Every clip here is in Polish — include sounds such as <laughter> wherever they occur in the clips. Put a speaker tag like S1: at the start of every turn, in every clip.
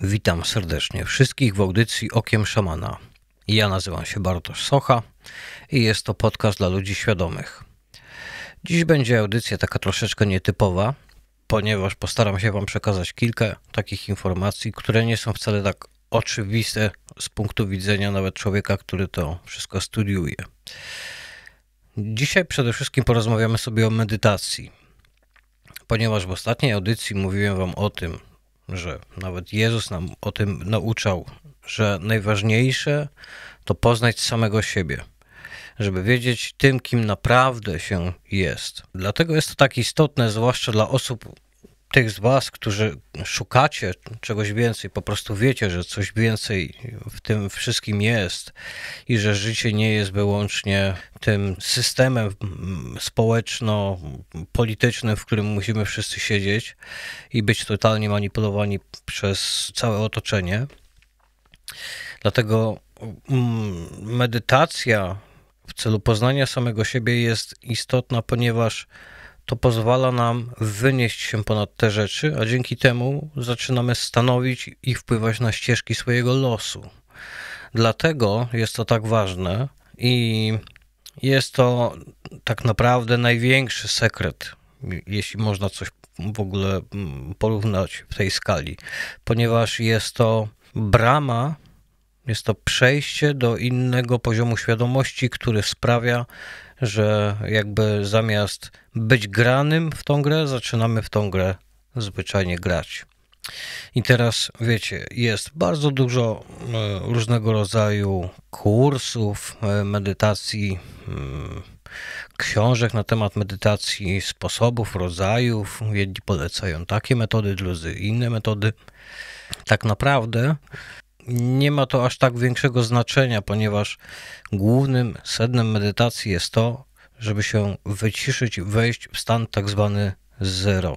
S1: Witam serdecznie wszystkich w audycji Okiem Szamana. Ja nazywam się Bartosz Socha i jest to podcast dla ludzi świadomych. Dziś będzie audycja taka troszeczkę nietypowa, ponieważ postaram się Wam przekazać kilka takich informacji, które nie są wcale tak oczywiste z punktu widzenia nawet człowieka, który to wszystko studiuje. Dzisiaj przede wszystkim porozmawiamy sobie o medytacji, ponieważ w ostatniej audycji mówiłem Wam o tym, że nawet Jezus nam o tym nauczał, że najważniejsze to poznać samego siebie, żeby wiedzieć tym, kim naprawdę się jest. Dlatego jest to tak istotne, zwłaszcza dla osób tych z Was, którzy szukacie czegoś więcej, po prostu wiecie, że coś więcej w tym wszystkim jest i że życie nie jest wyłącznie tym systemem społeczno-politycznym, w którym musimy wszyscy siedzieć i być totalnie manipulowani przez całe otoczenie. Dlatego mm, medytacja w celu poznania samego siebie jest istotna, ponieważ to pozwala nam wynieść się ponad te rzeczy, a dzięki temu zaczynamy stanowić i wpływać na ścieżki swojego losu. Dlatego jest to tak ważne i jest to tak naprawdę największy sekret, jeśli można coś w ogóle mm, porównać w tej skali, ponieważ jest to brama, jest to przejście do innego poziomu świadomości, który sprawia, że jakby zamiast być granym w tą grę, zaczynamy w tą grę zwyczajnie grać. I teraz wiecie, jest bardzo dużo e, różnego rodzaju kursów, e, medytacji, mm, książek na temat medytacji, sposobów, rodzajów. Jedni polecają takie metody, drudzy inne metody. Tak naprawdę nie ma to aż tak większego znaczenia, ponieważ głównym sednem medytacji jest to, żeby się wyciszyć, wejść w stan tak zwany zero.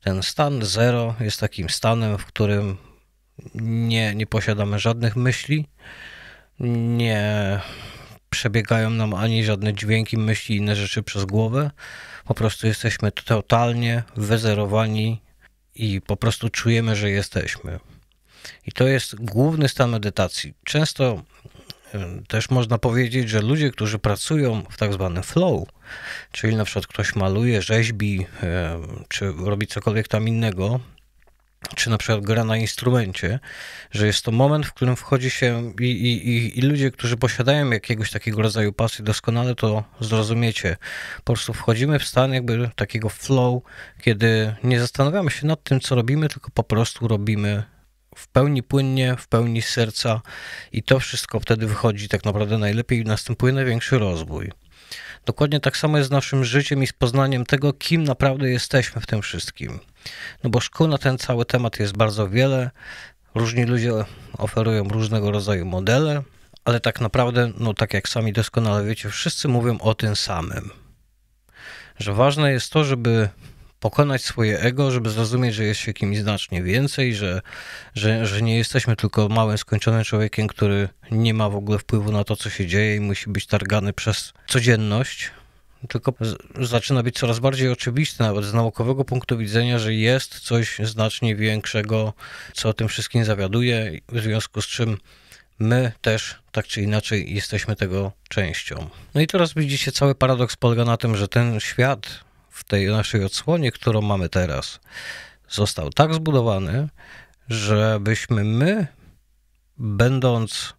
S1: Ten stan zero jest takim stanem, w którym nie, nie posiadamy żadnych myśli, nie przebiegają nam ani żadne dźwięki, myśli, inne rzeczy przez głowę. Po prostu jesteśmy totalnie wyzerowani i po prostu czujemy, że jesteśmy. I to jest główny stan medytacji. Często też można powiedzieć, że ludzie, którzy pracują w tak zwanym flow, czyli na przykład ktoś maluje, rzeźbi, czy robi cokolwiek tam innego, czy na przykład gra na instrumencie, że jest to moment, w którym wchodzi się i, i, i, ludzie, którzy posiadają jakiegoś takiego rodzaju pasji, doskonale to zrozumiecie. Po prostu wchodzimy w stan jakby takiego flow, kiedy nie zastanawiamy się nad tym, co robimy, tylko po prostu robimy w pełni płynnie, w pełni serca i to wszystko wtedy wychodzi tak naprawdę najlepiej i następuje największy rozwój. Dokładnie tak samo jest z naszym życiem i z poznaniem tego, kim naprawdę jesteśmy w tym wszystkim. No bo szkół na ten cały temat jest bardzo wiele. Różni ludzie oferują różnego rodzaju modele, ale tak naprawdę, no tak jak sami doskonale wiecie, wszyscy mówią o tym samym. Że ważne jest to, żeby pokonać swoje ego, żeby zrozumieć, że jest się kimś znacznie więcej, że, że, że nie jesteśmy tylko małym, skończonym człowiekiem, który nie ma w ogóle wpływu na to, co się dzieje i musi być targany przez codzienność. Tylko zaczyna być coraz bardziej oczywiste, nawet z naukowego punktu widzenia, że jest coś znacznie większego, co o tym wszystkim zawiaduje, w związku z czym my też tak czy inaczej jesteśmy tego częścią. No i teraz widzicie, cały paradoks polega na tym, że ten świat, w tej naszej odsłonie, którą mamy teraz, został tak zbudowany, żebyśmy my, będąc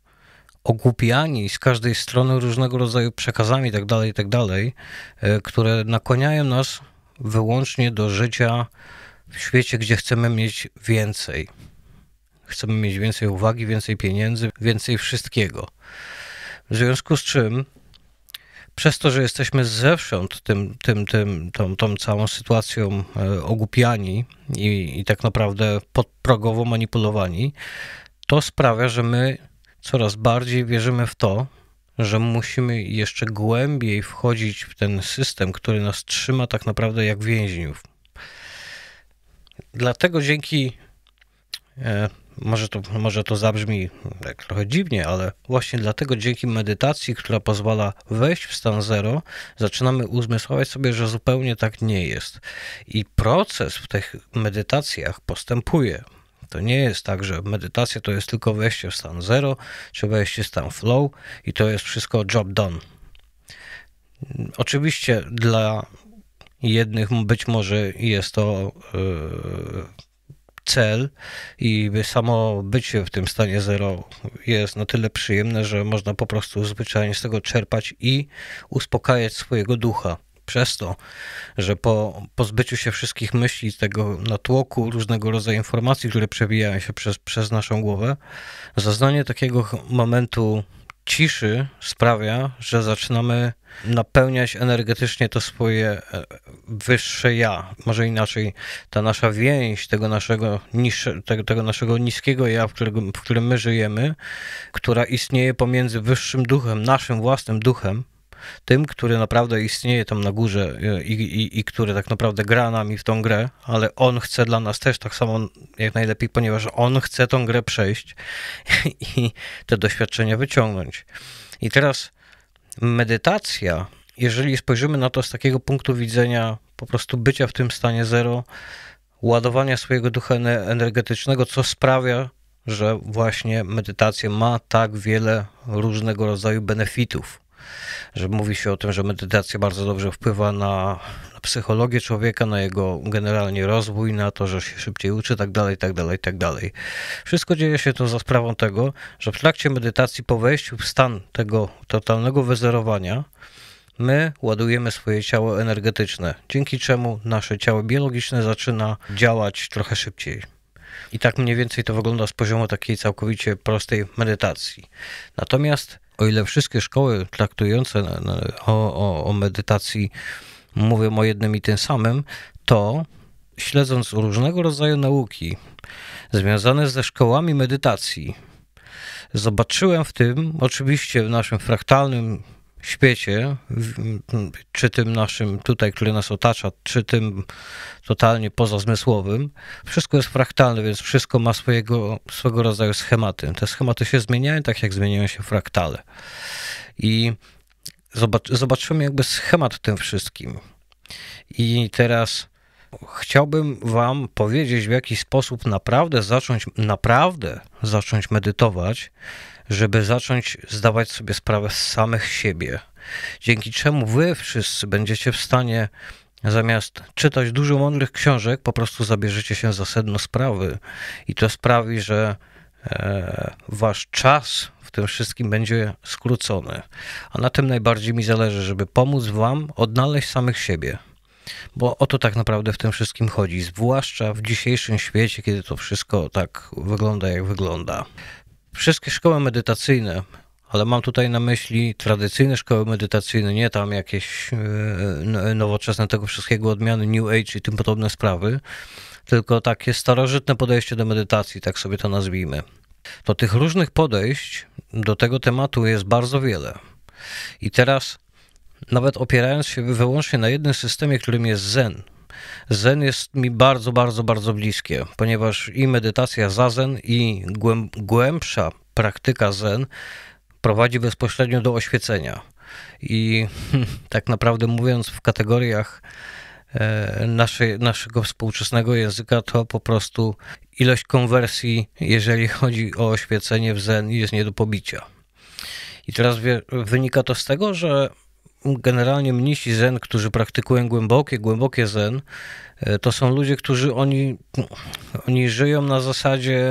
S1: ogłupiani z każdej strony różnego rodzaju przekazami itd., tak itd., tak e, które nakłaniają nas wyłącznie do życia w świecie, gdzie chcemy mieć więcej. Chcemy mieć więcej uwagi, więcej pieniędzy, więcej wszystkiego. W związku z czym przez to, że jesteśmy zewsząd tym, tym, tym, tą, tą całą sytuacją e, ogłupiani i, i tak naprawdę podprogowo manipulowani, to sprawia, że my coraz bardziej wierzymy w to, że musimy jeszcze głębiej wchodzić w ten system, który nas trzyma tak naprawdę jak więźniów. Dlatego dzięki e, może to, może to zabrzmi hmm, tak trochę dziwnie, ale właśnie dlatego dzięki medytacji, która pozwala wejść w stan zero, zaczynamy uzmysłować sobie, że zupełnie tak nie jest. I proces w tych medytacjach postępuje. To nie jest tak, że medytacja to jest tylko wejście w stan zero, czy wejście w stan flow i to jest wszystko job done. Oczywiście dla jednych być może jest to yy, cel i samo bycie w tym stanie zero jest na tyle przyjemne, że można po prostu zwyczajnie z tego czerpać i uspokajać swojego ducha przez to, że po pozbyciu się wszystkich myśli, tego natłoku, różnego rodzaju informacji, które przewijają się przez, przez naszą głowę, zaznanie takiego momentu ciszy sprawia, że zaczynamy napełniać energetycznie to swoje e, wyższe ja. Może inaczej, ta nasza więź tego naszego, niższe, tego, tego naszego niskiego ja, w, którym w którym my żyjemy, która istnieje pomiędzy wyższym duchem, naszym własnym duchem, tym, który naprawdę istnieje tam na górze e, i, i, i który tak naprawdę gra nami w tą grę, ale on chce dla nas też tak samo jak najlepiej, ponieważ on chce tą grę przejść <laughs> i te doświadczenia wyciągnąć. I teraz medytacja, jeżeli spojrzymy na to z takiego punktu widzenia po prostu bycia w tym stanie zero, ładowania swojego ducha energetycznego, co sprawia, że właśnie medytacja ma tak wiele różnego rodzaju benefitów że mówi się o tym, że medytacja bardzo dobrze wpływa na, psychologię człowieka, na jego generalnie rozwój, na to, że się szybciej uczy, tak dalej, tak dalej, tak dalej. Wszystko dzieje się to za sprawą tego, że w trakcie medytacji po wejściu w stan tego totalnego wyzerowania, my ładujemy swoje ciało energetyczne, dzięki czemu nasze ciało biologiczne zaczyna działać trochę szybciej. I tak mniej więcej to wygląda z poziomu takiej całkowicie prostej medytacji. Natomiast o ile wszystkie szkoły traktujące o, o, o medytacji mówią o jednym i tym samym, to śledząc różnego rodzaju nauki związane ze szkołami medytacji, zobaczyłem w tym, oczywiście w naszym fraktalnym świecie, czy tym naszym tutaj, który nas otacza, czy tym totalnie pozazmysłowym, wszystko jest fraktalne, więc wszystko ma swojego, swego rodzaju schematy. Te schematy się zmieniają, tak jak zmieniają się fraktale. I zobaczymy jakby schemat tym wszystkim. I teraz chciałbym wam powiedzieć, w jaki sposób naprawdę zacząć, naprawdę zacząć medytować, żeby zacząć zdawać sobie sprawę z samych siebie, dzięki czemu wy wszyscy będziecie w stanie zamiast czytać dużo mądrych książek, po prostu zabierzecie się za sedno sprawy i to sprawi, że e, wasz czas w tym wszystkim będzie skrócony. A na tym najbardziej mi zależy, żeby pomóc wam odnaleźć samych siebie. Bo o to tak naprawdę w tym wszystkim chodzi, zwłaszcza w dzisiejszym świecie, kiedy to wszystko tak wygląda, jak wygląda wszystkie szkoły medytacyjne, ale mam tutaj na myśli tradycyjne szkoły medytacyjne, nie tam jakieś e, nowoczesne tego wszystkiego odmiany New Age i tym podobne sprawy, tylko takie starożytne podejście do medytacji, tak sobie to nazwijmy. To tych różnych podejść do tego tematu jest bardzo wiele. I teraz, nawet opierając się wyłącznie na jednym systemie, którym jest Zen, Zen jest mi bardzo, bardzo, bardzo bliskie, ponieważ i medytacja za zen, i głębsza praktyka zen prowadzi bezpośrednio do oświecenia. I <laughs> tak naprawdę mówiąc w kategoriach e, naszej, naszego współczesnego języka, to po prostu ilość konwersji, jeżeli chodzi o oświecenie w zen, jest nie do pobicia. I teraz wie, wynika to z tego, że generalnie mnisi zen, którzy praktykują głębokie, głębokie zen, e, to są ludzie, którzy oni, oni żyją na zasadzie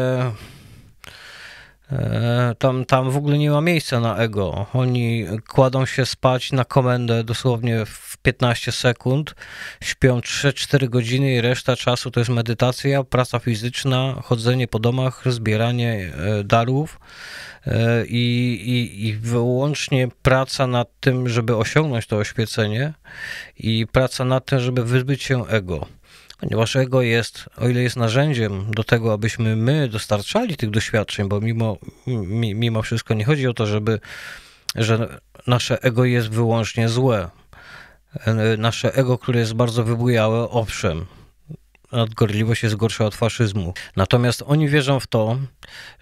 S1: e, tam, tam w ogóle nie ma miejsca na ego. Oni kładą się spać na komendę dosłownie w 15 sekund, śpią 3-4 godziny i reszta czasu to jest medytacja, praca fizyczna, chodzenie po domach, zbieranie e, darów. E, i, i, i wyłącznie praca nad tym, żeby osiągnąć to oświecenie i praca nad tym, żeby wyzbyć się ego ponieważ ego jest, o ile jest narzędziem do tego, abyśmy my dostarczali tych doświadczeń, bo mimo, mimo wszystko nie chodzi o to, żeby, że nasze ego jest wyłącznie złe. E, nasze ego, które jest bardzo wybujałe, owszem, nadgorliwość jest gorsza od faszyzmu. Natomiast oni wierzą w to,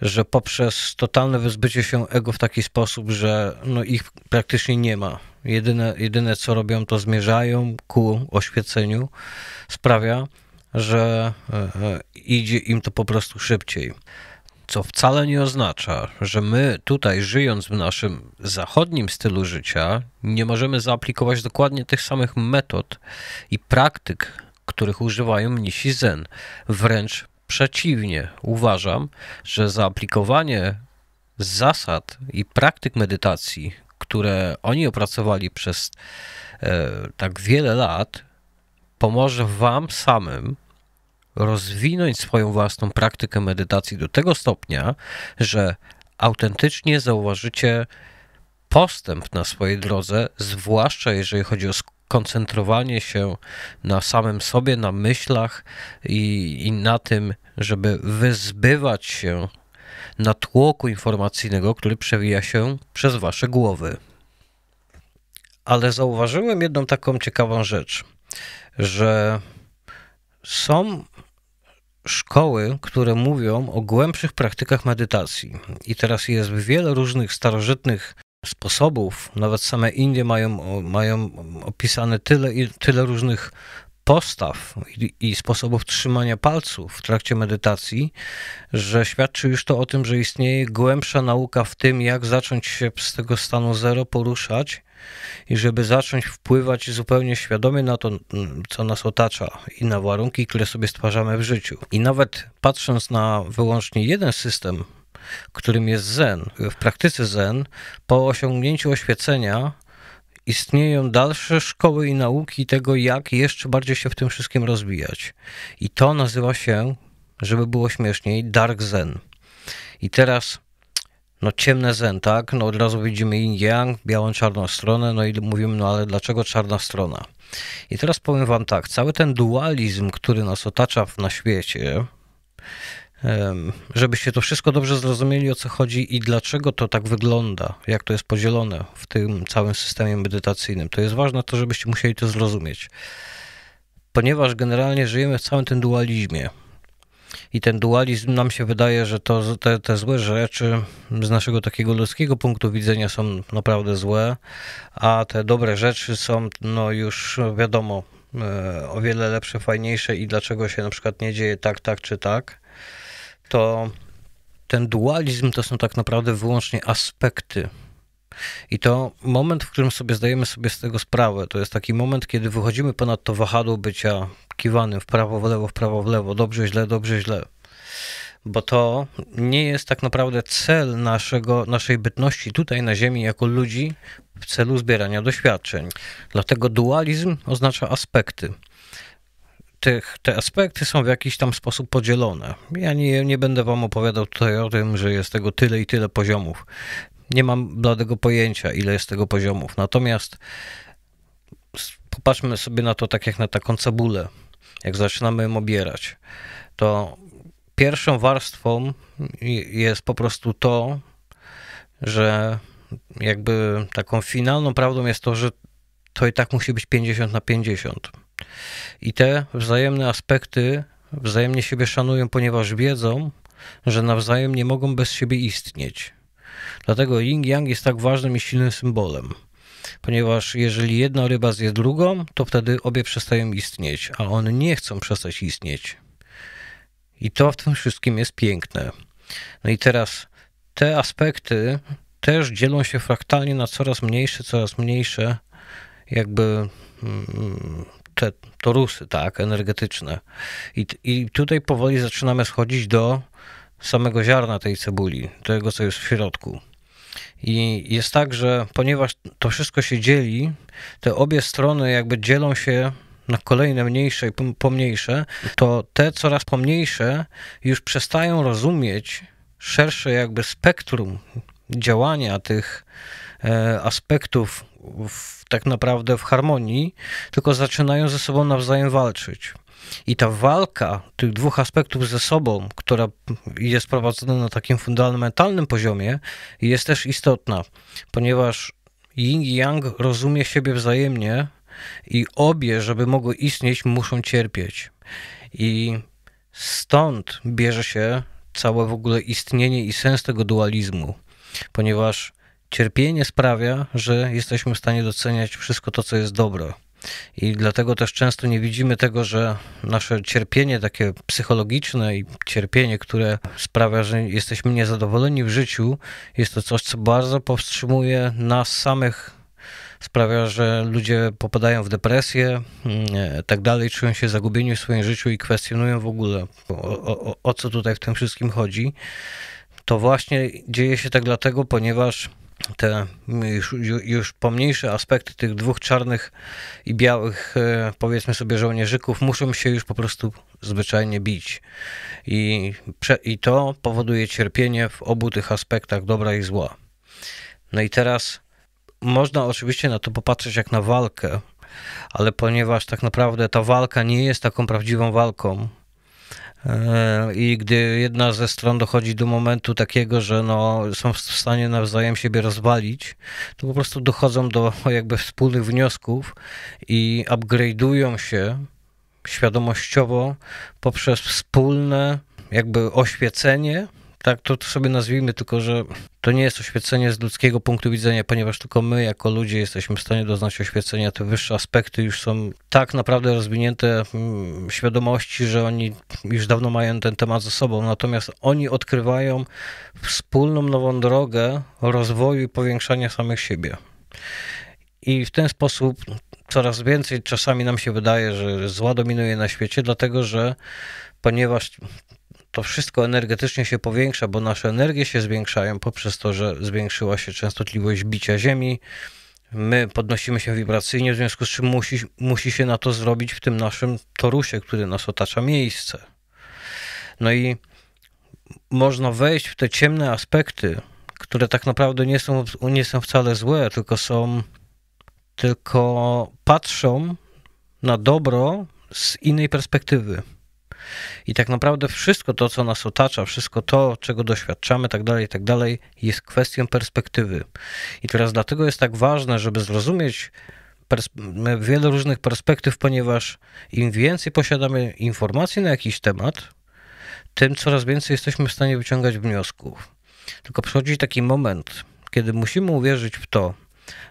S1: że poprzez totalne wyzbycie się ego w taki sposób, że no ich praktycznie nie ma. Jedyne, jedyne co robią, to zmierzają ku oświeceniu, sprawia, że e, e, idzie im to po prostu szybciej co wcale nie oznacza, że my tutaj żyjąc w naszym zachodnim stylu życia nie możemy zaaplikować dokładnie tych samych metod i praktyk których używają mnisi Zen. Wręcz przeciwnie, uważam, że zaaplikowanie zasad i praktyk medytacji, które oni opracowali przez e, tak wiele lat, pomoże Wam samym rozwinąć swoją własną praktykę medytacji do tego stopnia, że autentycznie zauważycie postęp na swojej drodze, zwłaszcza jeżeli chodzi o koncentrowanie się na samym sobie, na myślach i, i na tym, żeby wyzbywać się natłoku informacyjnego, który przewija się przez wasze głowy. Ale zauważyłem jedną taką ciekawą rzecz, że są szkoły, które mówią o głębszych praktykach medytacji. I teraz jest wiele różnych starożytnych sposobów. Nawet same Indie mają, mają opisane tyle, tyle różnych postaw i, i, sposobów trzymania palców w trakcie medytacji, że świadczy już to o tym, że istnieje głębsza nauka w tym, jak zacząć się z tego stanu zero poruszać i żeby zacząć wpływać zupełnie świadomie na to, co nas otacza i na warunki, które sobie stwarzamy w życiu. I nawet patrząc na wyłącznie jeden system którym jest Zen. W praktyce Zen po osiągnięciu oświecenia istnieją dalsze szkoły i nauki tego, jak jeszcze bardziej się w tym wszystkim rozwijać. I to nazywa się, żeby było śmieszniej, Dark Zen. I teraz no ciemne zen, tak? No od razu widzimy yin yang, białą, czarną stronę, no i mówimy, no ale dlaczego czarna strona? I teraz powiem wam tak, cały ten dualizm, który nas otacza na świecie, żebyście to wszystko dobrze zrozumieli, o co chodzi i dlaczego to tak wygląda, jak to jest podzielone w tym całym systemie medytacyjnym. To jest ważne to, żebyście musieli to zrozumieć. Ponieważ generalnie żyjemy w całym tym dualizmie. I ten dualizm nam się wydaje, że to, te, te złe rzeczy z naszego takiego ludzkiego punktu widzenia są naprawdę złe, a te dobre rzeczy są, no już wiadomo, e, o wiele lepsze, fajniejsze i dlaczego się na przykład nie dzieje tak, tak czy tak to ten dualizm to są tak naprawdę wyłącznie aspekty. I to moment, w którym sobie zdajemy sobie z tego sprawę, to jest taki moment, kiedy wychodzimy ponad to wahadło bycia kiwanym w prawo, w lewo, w prawo, w lewo, dobrze, źle, dobrze, źle. Bo to nie jest tak naprawdę cel naszego, naszej bytności tutaj na Ziemi jako ludzi w celu zbierania doświadczeń. Dlatego dualizm oznacza aspekty tych, te aspekty są w jakiś tam sposób podzielone. Ja nie, nie będę wam opowiadał tutaj o tym, że jest tego tyle i tyle poziomów. Nie mam bladego pojęcia, ile jest tego poziomów. Natomiast popatrzmy sobie na to tak jak na taką cebulę. Jak zaczynamy ją obierać, to pierwszą warstwą jest po prostu to, że jakby taką finalną prawdą jest to, że to i tak musi być 50 na 50. I te wzajemne aspekty wzajemnie siebie szanują, ponieważ wiedzą, że nawzajem nie mogą bez siebie istnieć. Dlatego yin yang jest tak ważnym i silnym symbolem. Ponieważ jeżeli jedna ryba zje drugą, to wtedy obie przestają istnieć, a one nie chcą przestać istnieć. I to w tym wszystkim jest piękne. No i teraz te aspekty też dzielą się fraktalnie na coraz mniejsze, coraz mniejsze jakby mm, te torusy, tak, energetyczne. I, I tutaj powoli zaczynamy schodzić do samego ziarna tej cebuli, tego, co jest w środku. I jest tak, że ponieważ to wszystko się dzieli, te obie strony jakby dzielą się na kolejne mniejsze i pomniejsze, to te coraz pomniejsze już przestają rozumieć szersze jakby spektrum działania tych E, aspektów w, tak naprawdę w harmonii, tylko zaczynają ze sobą nawzajem walczyć. I ta walka tych dwóch aspektów ze sobą, która jest prowadzona na takim fundamentalnym poziomie, jest też istotna, ponieważ yin i yang rozumie siebie wzajemnie i obie, żeby mogły istnieć, muszą cierpieć. I stąd bierze się całe w ogóle istnienie i sens tego dualizmu, ponieważ cierpienie sprawia, że jesteśmy w stanie doceniać wszystko to, co jest dobre. I dlatego też często nie widzimy tego, że nasze cierpienie takie psychologiczne i cierpienie, które sprawia, że jesteśmy niezadowoleni w życiu, jest to coś, co bardzo powstrzymuje nas samych sprawia, że ludzie popadają w depresję, mm, tak dalej, czują się zagubieni w swoim życiu i kwestionują w ogóle, o, o, o co tutaj w tym wszystkim chodzi. To właśnie dzieje się tak dlatego, ponieważ te już, już pomniejsze aspekty tych dwóch czarnych i białych, e, powiedzmy sobie, żołnierzyków muszą się już po prostu zwyczajnie bić. I, I to powoduje cierpienie w obu tych aspektach dobra i zła. No i teraz można oczywiście na to popatrzeć jak na walkę, ale ponieważ tak naprawdę ta walka nie jest taką prawdziwą walką, E, I gdy jedna ze stron dochodzi do momentu takiego, że no, są w stanie nawzajem siebie rozwalić, to po prostu dochodzą do jakby wspólnych wniosków i upgrade'ują się świadomościowo poprzez wspólne jakby oświecenie tak to, to sobie nazwijmy, tylko że to nie jest oświecenie z ludzkiego punktu widzenia, ponieważ tylko my, jako ludzie, jesteśmy w stanie doznać oświecenia. Te wyższe aspekty już są tak naprawdę rozwinięte w mm, świadomości, że oni już dawno mają ten temat ze sobą. Natomiast oni odkrywają wspólną nową drogę rozwoju i powiększania samych siebie. I w ten sposób coraz więcej czasami nam się wydaje, że zła dominuje na świecie, dlatego że ponieważ to wszystko energetycznie się powiększa, bo nasze energie się zwiększają poprzez to, że zwiększyła się częstotliwość bicia Ziemi. My podnosimy się wibracyjnie, w związku z czym musi, musi się na to zrobić w tym naszym torusie, który nas otacza miejsce. No i można wejść w te ciemne aspekty, które tak naprawdę nie są, nie są wcale złe, tylko są, tylko patrzą na dobro z innej perspektywy. I tak naprawdę wszystko to, co nas otacza, wszystko to, czego doświadczamy, tak dalej, tak dalej, jest kwestią perspektywy. I teraz dlatego jest tak ważne, żeby zrozumieć wiele różnych perspektyw, ponieważ im więcej posiadamy informacji na jakiś temat, tym coraz więcej jesteśmy w stanie wyciągać wniosków. Tylko przychodzi taki moment, kiedy musimy uwierzyć w to,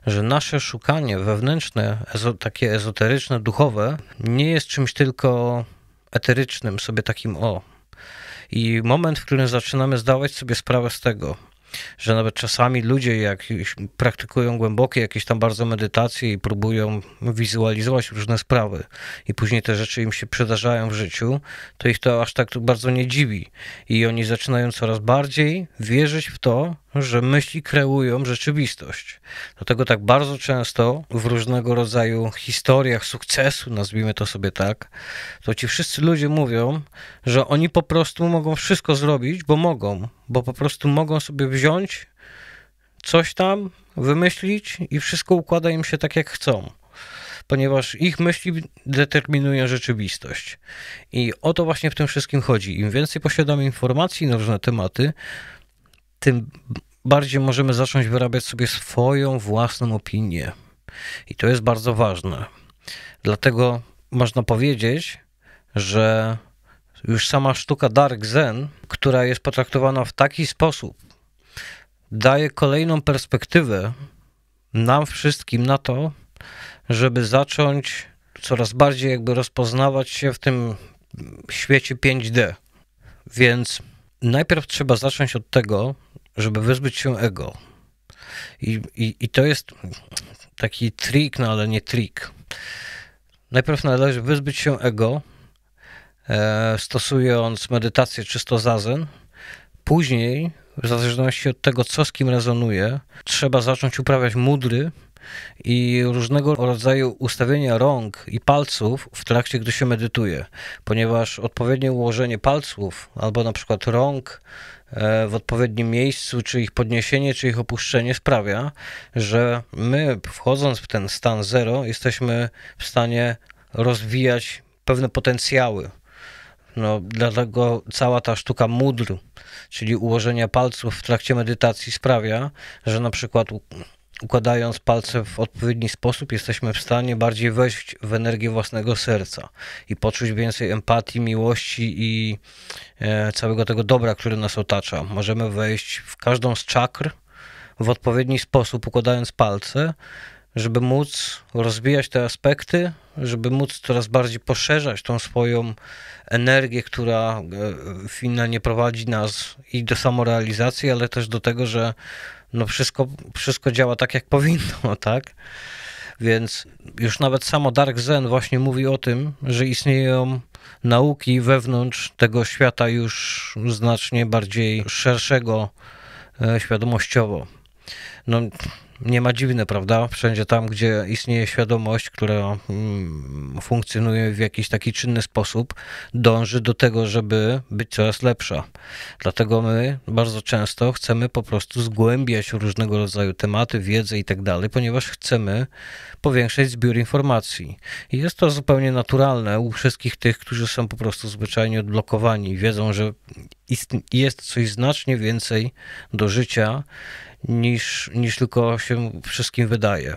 S1: że nasze szukanie wewnętrzne, takie ezoteryczne, duchowe, nie jest czymś tylko eterycznym, sobie takim o. I moment, w którym zaczynamy zdawać sobie sprawę z tego, że nawet czasami ludzie, jak praktykują głębokie jakieś tam bardzo medytacje i próbują wizualizować różne sprawy, i później te rzeczy im się przydarzają w życiu, to ich to aż tak bardzo nie dziwi. I oni zaczynają coraz bardziej wierzyć w to, że myśli kreują rzeczywistość. Dlatego tak bardzo często w różnego rodzaju historiach sukcesu, nazwijmy to sobie tak, to ci wszyscy ludzie mówią, że oni po prostu mogą wszystko zrobić, bo mogą, bo po prostu mogą sobie wziąć coś tam, wymyślić i wszystko układa im się tak, jak chcą ponieważ ich myśli determinują rzeczywistość. I o to właśnie w tym wszystkim chodzi. Im więcej posiadamy informacji na różne tematy, tym bardziej możemy zacząć wyrabiać sobie swoją własną opinię. I to jest bardzo ważne. Dlatego można powiedzieć, że już sama sztuka Dark Zen, która jest potraktowana w taki sposób, daje kolejną perspektywę nam wszystkim na to, żeby zacząć coraz bardziej jakby rozpoznawać się w tym świecie 5D. Więc najpierw trzeba zacząć od tego, żeby wyzbyć się ego. I, i, i to jest taki trik, no ale nie trik. Najpierw należy wyzbyć się ego, e, stosując medytację czysto zazen. Później, w zależności od tego, co z kim rezonuje, trzeba zacząć uprawiać mudry, i różnego rodzaju ustawienia rąk i palców w trakcie, gdy się medytuje, ponieważ odpowiednie ułożenie palców albo na przykład rąk e, w odpowiednim miejscu, czy ich podniesienie, czy ich opuszczenie sprawia, że my wchodząc w ten stan zero jesteśmy w stanie rozwijać pewne potencjały. No, dlatego cała ta sztuka mudr, czyli ułożenia palców w trakcie medytacji sprawia, że na przykład układając palce w odpowiedni sposób, jesteśmy w stanie bardziej wejść w energię własnego serca i poczuć więcej empatii, miłości i e, całego tego dobra, które nas otacza. Możemy wejść w każdą z czakr w odpowiedni sposób, układając palce, żeby móc rozwijać te aspekty, żeby móc coraz bardziej poszerzać tą swoją energię, która e, finalnie prowadzi nas i do samorealizacji, ale też do tego, że no wszystko, wszystko działa tak, jak <laughs> powinno, tak? Więc już nawet samo Dark Zen właśnie mówi o tym, że istnieją nauki wewnątrz tego świata już znacznie bardziej szerszego e, świadomościowo. No, nie ma dziwne, prawda? Wszędzie tam, gdzie istnieje świadomość, która mm, funkcjonuje w jakiś taki czynny sposób, dąży do tego, żeby być coraz lepsza. Dlatego my bardzo często chcemy po prostu zgłębiać różnego rodzaju tematy, wiedzę i tak dalej, ponieważ chcemy powiększać zbiór informacji. I jest to zupełnie naturalne u wszystkich tych, którzy są po prostu zwyczajnie odblokowani, wiedzą, że jest coś znacznie więcej do życia niż, niż tylko się wszystkim wydaje.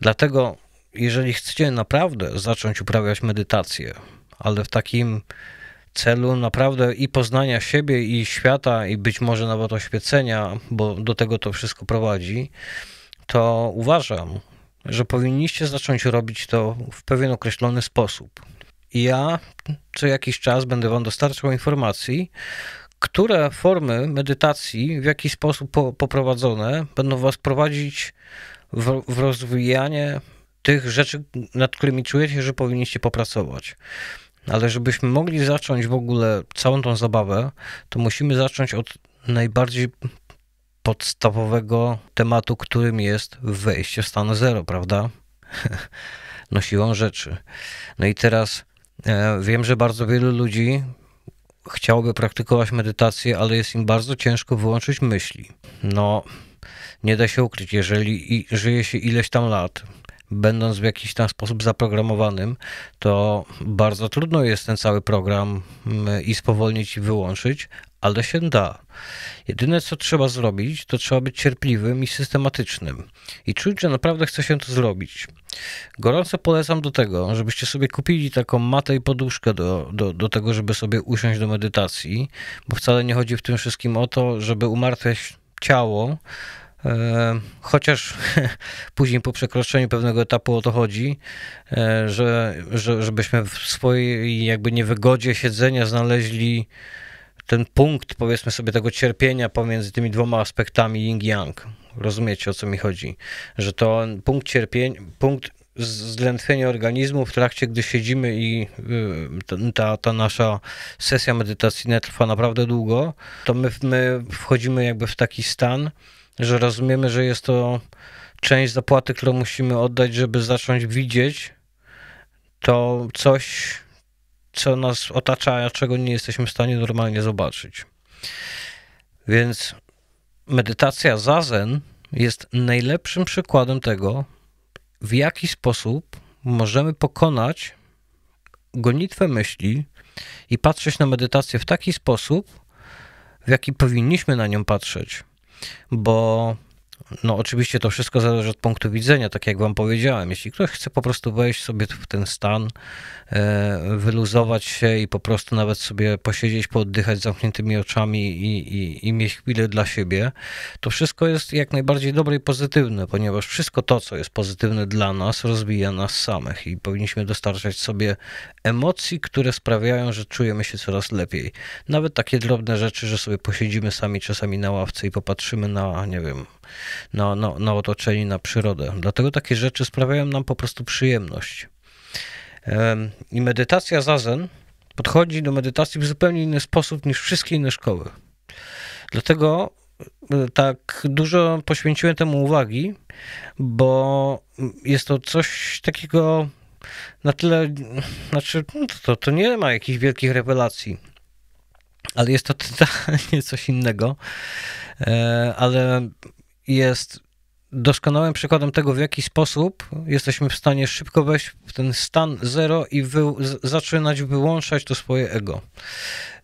S1: Dlatego, jeżeli chcecie naprawdę zacząć uprawiać medytację, ale w takim celu naprawdę i poznania siebie i świata, i być może nawet oświecenia, bo do tego to wszystko prowadzi, to uważam, że powinniście zacząć robić to w pewien określony sposób. I ja co jakiś czas będę Wam dostarczał informacji, które formy medytacji, w jaki sposób po, poprowadzone, będą Was prowadzić w, w rozwijanie tych rzeczy, nad którymi czujecie, że powinniście popracować. Ale żebyśmy mogli zacząć w ogóle całą tą zabawę, to musimy zacząć od najbardziej podstawowego tematu, którym jest wejście w stan zero, prawda? <laughs> No siłą rzeczy. No i teraz e, wiem, że bardzo wielu ludzi chciałoby praktykować medytację, ale jest im bardzo ciężko wyłączyć myśli. No, nie da się ukryć, jeżeli żyje się ileś tam lat, będąc w jakiś tam sposób zaprogramowanym, to bardzo trudno jest ten cały program mm, i spowolnić i wyłączyć, ale się da. Jedyne, co trzeba zrobić, to trzeba być cierpliwym i systematycznym i czuć, że naprawdę chce się to zrobić. Gorąco polecam do tego, żebyście sobie kupili taką matę i poduszkę do, do, do tego, żeby sobie usiąść do medytacji, bo wcale nie chodzi w tym wszystkim o to, żeby umartwiać ciało, e, Chociaż <laughs> później po przekroczeniu pewnego etapu o to chodzi, e, że, że, żebyśmy w swojej jakby niewygodzie siedzenia znaleźli ten punkt, powiedzmy sobie, tego cierpienia pomiędzy tymi dwoma aspektami yin yang. Rozumiecie, o co mi chodzi? Że to punkt cierpienia, punkt zdrętwienia organizmu w trakcie, gdy siedzimy i y, ta, ta nasza sesja medytacyjna trwa naprawdę długo, to my, my wchodzimy jakby w taki stan, że rozumiemy, że jest to część zapłaty, którą musimy oddać, żeby zacząć widzieć to coś co nas otacza, a czego nie jesteśmy w stanie normalnie zobaczyć. Więc medytacja zazen jest najlepszym przykładem tego, w jaki sposób możemy pokonać gonitwę myśli i patrzeć na medytację w taki sposób, w jaki powinniśmy na nią patrzeć. Bo no oczywiście to wszystko zależy od punktu widzenia, tak jak wam powiedziałem. Jeśli ktoś chce po prostu wejść sobie w ten stan, e, wyluzować się i po prostu nawet sobie posiedzieć, pooddychać zamkniętymi oczami i, i, i mieć chwilę dla siebie, to wszystko jest jak najbardziej dobre i pozytywne, ponieważ wszystko to, co jest pozytywne dla nas, rozwija nas samych i powinniśmy dostarczać sobie emocji, które sprawiają, że czujemy się coraz lepiej. Nawet takie drobne rzeczy, że sobie posiedzimy sami czasami na ławce i popatrzymy na, nie wiem, na, na, na otoczenie, na przyrodę. Dlatego takie rzeczy sprawiają nam po prostu przyjemność. I medytacja zazen podchodzi do medytacji w zupełnie inny sposób niż wszystkie inne szkoły. Dlatego e, tak dużo poświęciłem temu uwagi, bo jest to coś takiego na tyle, znaczy no to, to nie ma jakichś wielkich rewelacji, ale jest to <laughs> totalnie coś innego, e, ale jest doskonałym przykładem tego, w jaki sposób jesteśmy w stanie szybko wejść w ten stan zero i wy, zaczynać wyłączać to swoje ego.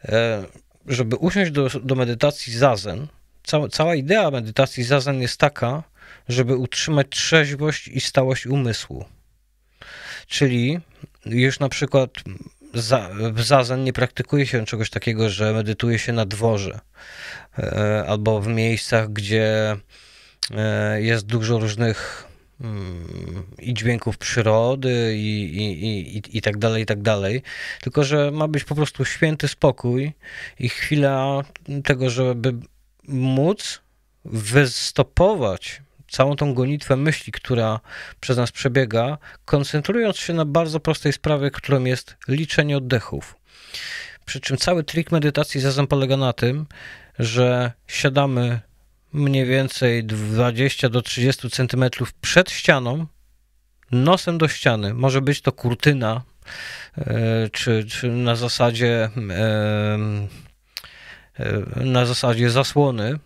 S1: E, żeby usiąść do, do medytacji zazen, ca, cała idea medytacji zazen jest taka, żeby utrzymać trzeźwość i stałość umysłu. Czyli już na przykład za, w zazen nie praktykuje się czegoś takiego, że medytuje się na dworze e, albo w miejscach, gdzie E, jest dużo różnych mm, i dźwięków przyrody i, i, i, i tak dalej, i tak dalej. Tylko, że ma być po prostu święty spokój i chwila tego, żeby móc wystopować całą tą gonitwę myśli, która przez nas przebiega, koncentrując się na bardzo prostej sprawie, którą jest liczenie oddechów. Przy czym cały trik medytacji zazem polega na tym, że siadamy mniej więcej 20 do 30 centymetrów przed ścianą, nosem do ściany. Może być to kurtyna, e, czy, czy na zasadzie e, e, na zasadzie zasłony.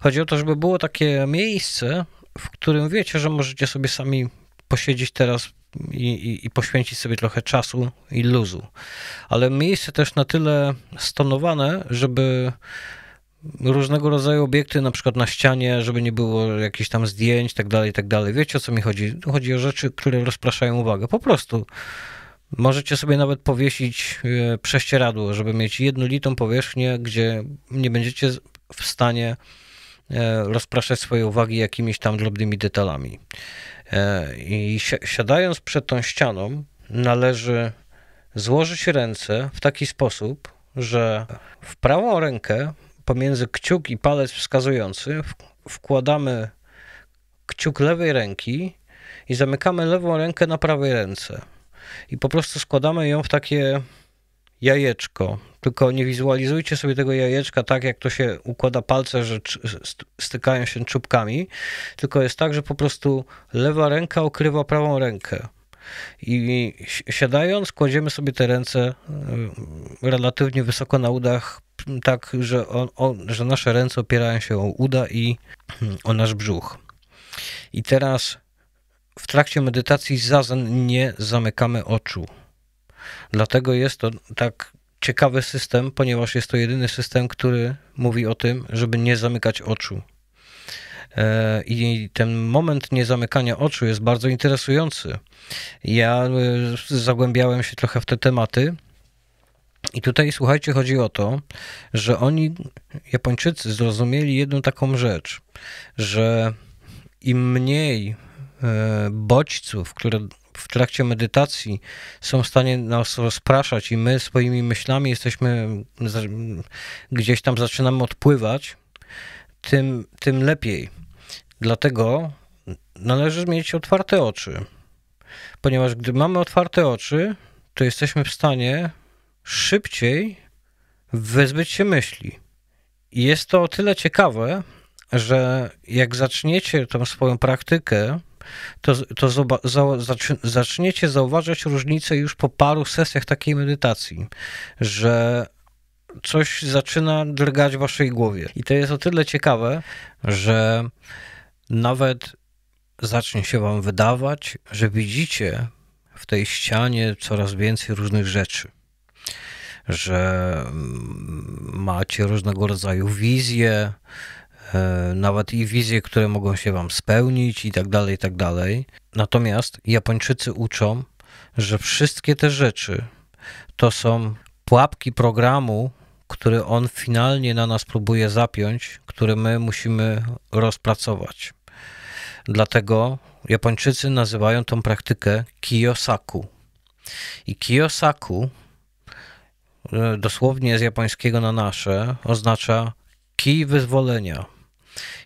S1: Chodzi o to, żeby było takie miejsce, w którym wiecie, że możecie sobie sami posiedzieć teraz i, i, i, poświęcić sobie trochę czasu i luzu. Ale miejsce też na tyle stonowane, żeby różnego rodzaju obiekty, na przykład na ścianie, żeby nie było jakichś tam zdjęć, tak dalej, tak dalej. Wiecie o co mi chodzi? Chodzi o rzeczy, które rozpraszają uwagę. Po prostu możecie sobie nawet powiesić e, prześcieradło, żeby mieć jednolitą powierzchnię, gdzie nie będziecie w stanie e, rozpraszać swojej uwagi jakimiś tam drobnymi detalami. E, I siadając przed tą ścianą, należy złożyć ręce w taki sposób, że w prawą rękę pomiędzy kciuk i palec wskazujący wkładamy kciuk lewej ręki i zamykamy lewą rękę na prawej ręce. I po prostu składamy ją w takie jajeczko. Tylko nie wizualizujcie sobie tego jajeczka tak, jak to się układa palce, że stykają się czubkami. Tylko jest tak, że po prostu lewa ręka okrywa prawą rękę. I siadając, kładziemy sobie te ręce y, relatywnie wysoko na udach, tak, że, on, on, że nasze ręce opierają się o uda i o nasz brzuch. I teraz w trakcie medytacji zazen nie zamykamy oczu. Dlatego jest to tak ciekawy system, ponieważ jest to jedyny system, który mówi o tym, żeby nie zamykać oczu. E, I ten moment niezamykania oczu jest bardzo interesujący. Ja e, zagłębiałem się trochę w te tematy. I tutaj, słuchajcie, chodzi o to, że oni, Japończycy, zrozumieli jedną taką rzecz, że im mniej e, bodźców, które w trakcie medytacji są w stanie nas rozpraszać i my swoimi myślami jesteśmy, gdzieś tam zaczynamy odpływać, tym, tym lepiej Dlatego należy mieć otwarte oczy, ponieważ gdy mamy otwarte oczy, to jesteśmy w stanie szybciej wyzbyć się myśli. I jest to o tyle ciekawe, że jak zaczniecie tą swoją praktykę, to, to zaczniecie zauważać różnicę już po paru sesjach takiej medytacji, że coś zaczyna drgać w waszej głowie. I to jest o tyle ciekawe, że nawet zacznie się Wam wydawać, że widzicie w tej ścianie coraz więcej różnych rzeczy. Że mm, macie różnego rodzaju wizje, e, nawet i wizje, które mogą się Wam spełnić, i tak dalej, i tak dalej. Natomiast Japończycy uczą, że wszystkie te rzeczy to są pułapki programu który on finalnie na nas próbuje zapiąć, który my musimy rozpracować. Dlatego Japończycy nazywają tą praktykę kiyosaku. I kiyosaku e, dosłownie z japońskiego na nasze oznacza kij wyzwolenia.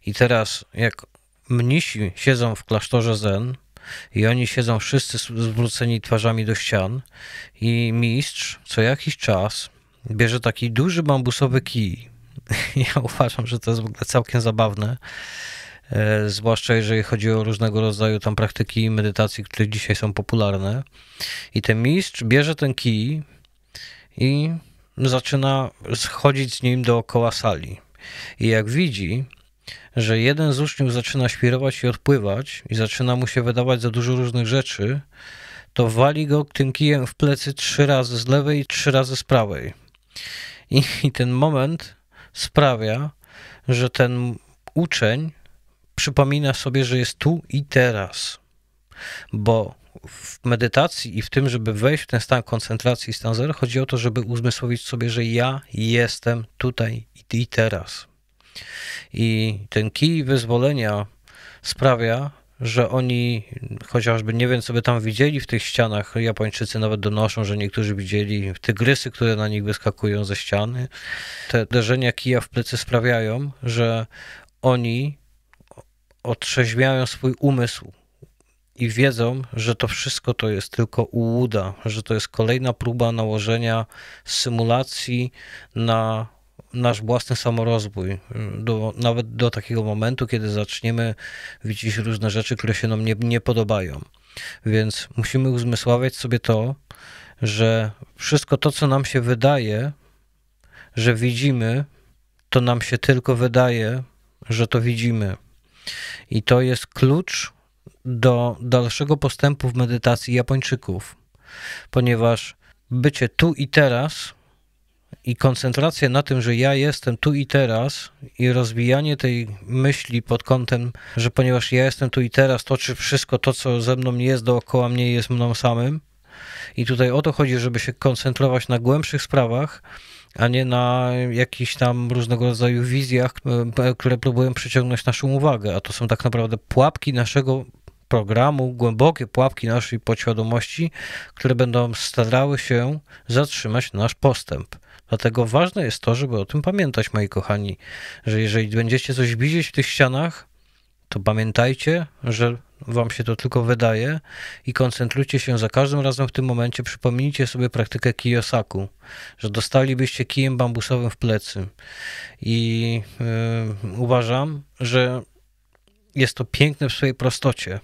S1: I teraz jak mnisi siedzą w klasztorze Zen i oni siedzą wszyscy zwróceni twarzami do ścian i mistrz co jakiś czas bierze taki duży bambusowy kij. <laughs> Ja uważam, że to jest w ogóle całkiem zabawne. E, zwłaszcza jeżeli chodzi o różnego rodzaju tam praktyki i medytacji, które dzisiaj są popularne. I ten mistrz bierze ten kij i zaczyna schodzić z nim dookoła sali. I jak widzi, że jeden z uczniów zaczyna świrować i odpływać i zaczyna mu się wydawać za dużo różnych rzeczy, to wali go tym kijem w plecy trzy razy z lewej i trzy razy z prawej. I, I ten moment sprawia, że ten uczeń przypomina sobie, że jest tu i teraz. Bo w medytacji i w tym, żeby wejść w ten stan koncentracji, stan zero, chodzi o to, żeby uzmysłowić sobie, że ja jestem tutaj i teraz. I ten kij wyzwolenia sprawia, że oni chociażby, nie wiem co by tam widzieli w tych ścianach, Japończycy nawet donoszą, że niektórzy widzieli tygrysy, które na nich wyskakują ze ściany. Te uderzenia kija w plecy sprawiają, że oni otrzeźwiają swój umysł i wiedzą, że to wszystko to jest tylko ułuda, że to jest kolejna próba nałożenia symulacji na nasz własny samorozwój. Mm, do, nawet do takiego momentu, kiedy zaczniemy widzieć różne rzeczy, które się nam nie, nie podobają. Więc musimy uzmysławiać sobie to, że wszystko to, co nam się wydaje, że widzimy, to nam się tylko wydaje, że to widzimy. I to jest klucz do dalszego postępu w medytacji Japończyków, ponieważ bycie tu i teraz i koncentracja na tym, że ja jestem tu i teraz i rozwijanie tej myśli pod kątem, że ponieważ ja jestem tu i teraz, to czy wszystko to, co ze mną jest dookoła mnie, jest mną samym. I tutaj o to chodzi, żeby się koncentrować na głębszych sprawach, a nie na jakichś tam różnego rodzaju wizjach, e, które próbują przyciągnąć naszą uwagę, a to są tak naprawdę pułapki naszego programu, głębokie pułapki naszej podświadomości, które będą starały się zatrzymać nasz postęp. Dlatego ważne jest to, żeby o tym pamiętać, moi kochani, że jeżeli będziecie coś widzieć w tych ścianach, to pamiętajcie, że wam się to tylko wydaje i koncentrujcie się za każdym razem w tym momencie. Przypomnijcie sobie praktykę Kiyosaku, że dostalibyście kijem bambusowym w plecy. I yy, uważam, że jest to piękne w swojej prostocie,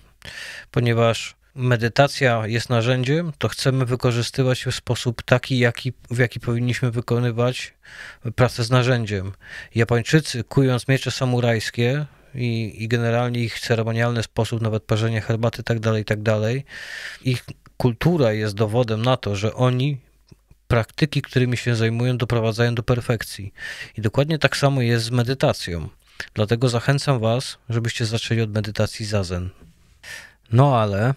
S1: ponieważ medytacja jest narzędziem, to chcemy wykorzystywać w sposób taki, jaki, w jaki powinniśmy wykonywać pracę z narzędziem. Japończycy, kując miecze samurajskie, i, i generalnie ich ceremonialny sposób, nawet parzenie herbaty, tak dalej, tak dalej. Ich kultura jest dowodem na to, że oni praktyki, którymi się zajmują, doprowadzają do perfekcji. I dokładnie tak samo jest z medytacją. Dlatego zachęcam Was, żebyście zaczęli od medytacji zazen. No ale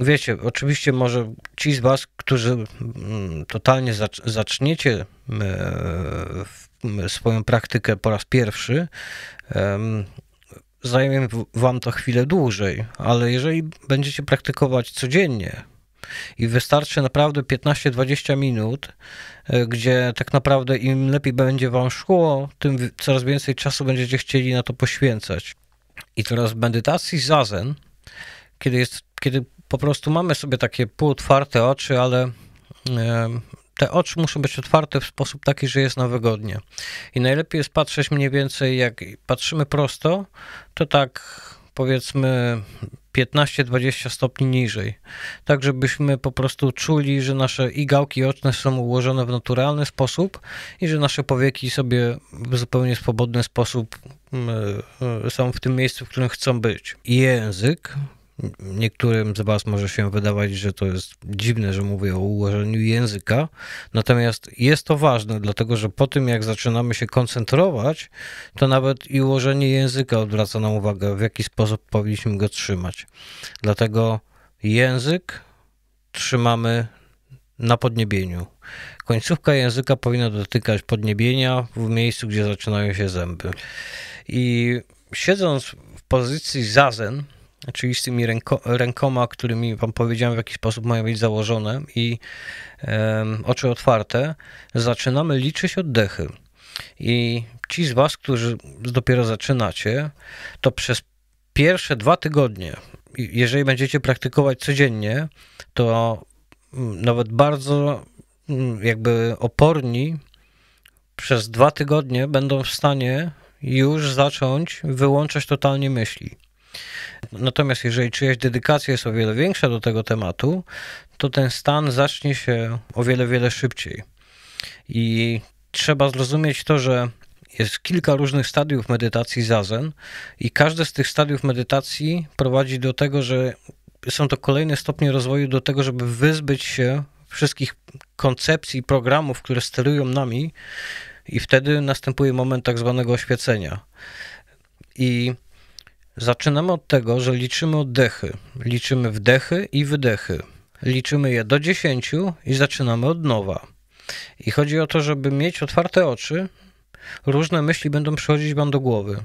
S1: wiecie, oczywiście może ci z Was, którzy mm, totalnie zaczniecie e, swoją praktykę po raz pierwszy, zajmie Wam to chwilę dłużej, ale jeżeli będziecie praktykować codziennie, i wystarczy naprawdę 15-20 minut, e, gdzie tak naprawdę im lepiej będzie Wam szło, tym coraz więcej czasu będziecie chcieli na to poświęcać. I teraz w medytacji zazen kiedy, jest, kiedy po prostu mamy sobie takie półotwarte oczy, ale e, te oczy muszą być otwarte w sposób taki, że jest na wygodnie. I najlepiej jest patrzeć mniej więcej, jak patrzymy prosto, to tak powiedzmy 15-20 stopni niżej, tak żebyśmy po prostu czuli, że nasze igałki oczne są ułożone w naturalny sposób i że nasze powieki sobie w zupełnie swobodny sposób mm, e, są w tym miejscu, w którym chcą być. Język Niektórym z Was może się wydawać, że to jest dziwne, że mówię o ułożeniu języka, natomiast jest to ważne, dlatego że po tym, jak zaczynamy się koncentrować, to nawet i ułożenie języka odwraca nam uwagę, w jaki sposób powinniśmy go trzymać. Dlatego język trzymamy na podniebieniu. Końcówka języka powinna dotykać podniebienia w miejscu, gdzie zaczynają się zęby. I siedząc w pozycji zazen, czyli z tymi ręko rękoma, którymi wam powiedziałem, w jaki sposób mają być założone i e, oczy otwarte, zaczynamy liczyć oddechy. I ci z was, którzy dopiero zaczynacie, to przez pierwsze dwa tygodnie, jeżeli będziecie praktykować codziennie, to mm, nawet bardzo mm, jakby oporni przez dwa tygodnie będą w stanie już zacząć wyłączać totalnie myśli. Natomiast jeżeli czyjaś dedykacja jest o wiele większa do tego tematu, to ten stan zacznie się o wiele, wiele szybciej. I trzeba zrozumieć to, że jest kilka różnych stadiów medytacji zazen, i każde z tych stadiów medytacji prowadzi do tego, że są to kolejne stopnie rozwoju do tego, żeby wyzbyć się wszystkich koncepcji i programów, które sterują nami, i wtedy następuje moment tak zwanego oświecenia. I Zaczynamy od tego, że liczymy oddechy. Liczymy wdechy i wydechy. Liczymy je do 10 i zaczynamy od nowa. I chodzi o to, żeby mieć otwarte oczy. Różne myśli będą przychodzić Wam do głowy.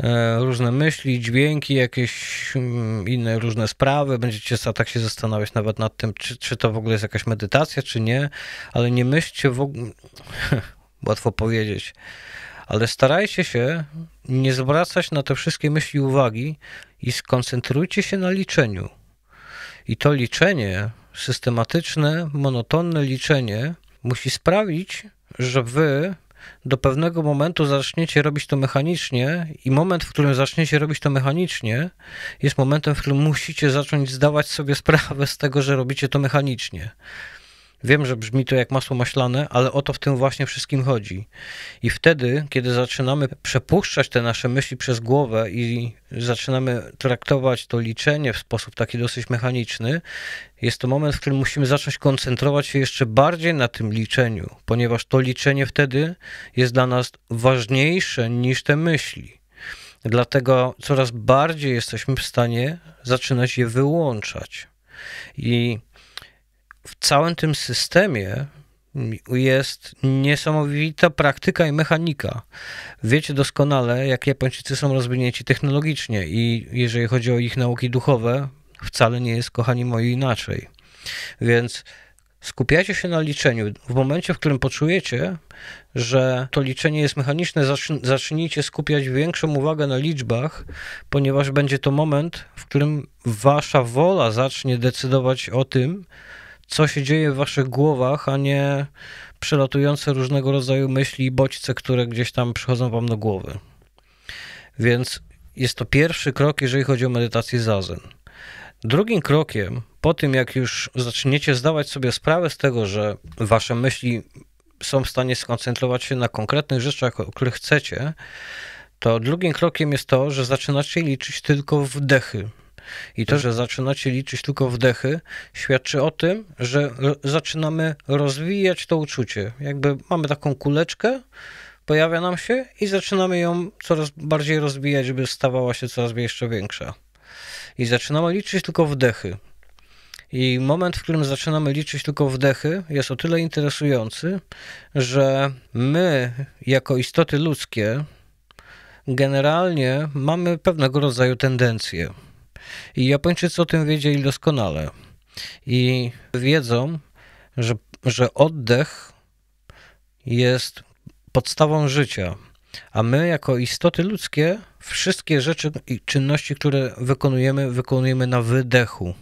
S1: E, różne myśli, dźwięki, jakieś mm, inne różne sprawy. Będziecie tak się zastanawiać nawet nad tym, czy, czy to w ogóle jest jakaś medytacja, czy nie. Ale nie myślcie w ogóle. <laughs> Łatwo powiedzieć ale starajcie się nie zwracać na te wszystkie myśli uwagi i skoncentrujcie się na liczeniu. I to liczenie, systematyczne, monotonne liczenie, musi sprawić, że wy do pewnego momentu zaczniecie robić to mechanicznie, i moment, w którym zaczniecie robić to mechanicznie, jest momentem, w którym musicie zacząć zdawać sobie sprawę z tego, że robicie to mechanicznie. Wiem, że brzmi to jak masło maślane, ale o to w tym właśnie wszystkim chodzi. I wtedy, kiedy zaczynamy przepuszczać te nasze myśli przez głowę i zaczynamy traktować to liczenie w sposób taki dosyć mechaniczny, jest to moment, w którym musimy zacząć koncentrować się jeszcze bardziej na tym liczeniu, ponieważ to liczenie wtedy jest dla nas ważniejsze niż te myśli. Dlatego coraz bardziej jesteśmy w stanie zaczynać je wyłączać. I w całym tym systemie jest niesamowita praktyka i mechanika. Wiecie doskonale, jak Japończycy są rozwinięci technologicznie i jeżeli chodzi o ich nauki duchowe, wcale nie jest, kochani moi, inaczej. Więc skupiajcie się na liczeniu. W momencie, w którym poczujecie, że to liczenie jest mechaniczne, zacznijcie skupiać większą uwagę na liczbach, ponieważ będzie to moment, w którym wasza wola zacznie decydować o tym, co się dzieje w waszych głowach, a nie przelatujące różnego rodzaju myśli i bodźce, które gdzieś tam przychodzą wam do głowy. Więc jest to pierwszy krok, jeżeli chodzi o medytację zazen. Drugim krokiem, po tym jak już zaczniecie zdawać sobie sprawę z tego, że wasze myśli są w stanie skoncentrować się na konkretnych rzeczach, o których chcecie, to drugim krokiem jest to, że zaczynacie liczyć tylko wdechy i to, że zaczynacie liczyć tylko wdechy, świadczy o tym, że zaczynamy rozwijać to uczucie. Jakby mamy taką kuleczkę, pojawia nam się i zaczynamy ją coraz bardziej rozwijać, żeby stawała się coraz jeszcze większa. I zaczynamy liczyć tylko wdechy. I moment, w którym zaczynamy liczyć tylko wdechy, jest o tyle interesujący, że my, jako istoty ludzkie, generalnie mamy pewnego rodzaju tendencje. I Japończycy o tym wiedzieli doskonale. I wiedzą, że, że oddech jest podstawą życia, a my, jako istoty ludzkie, wszystkie rzeczy i czynności, które wykonujemy, wykonujemy na wydechu.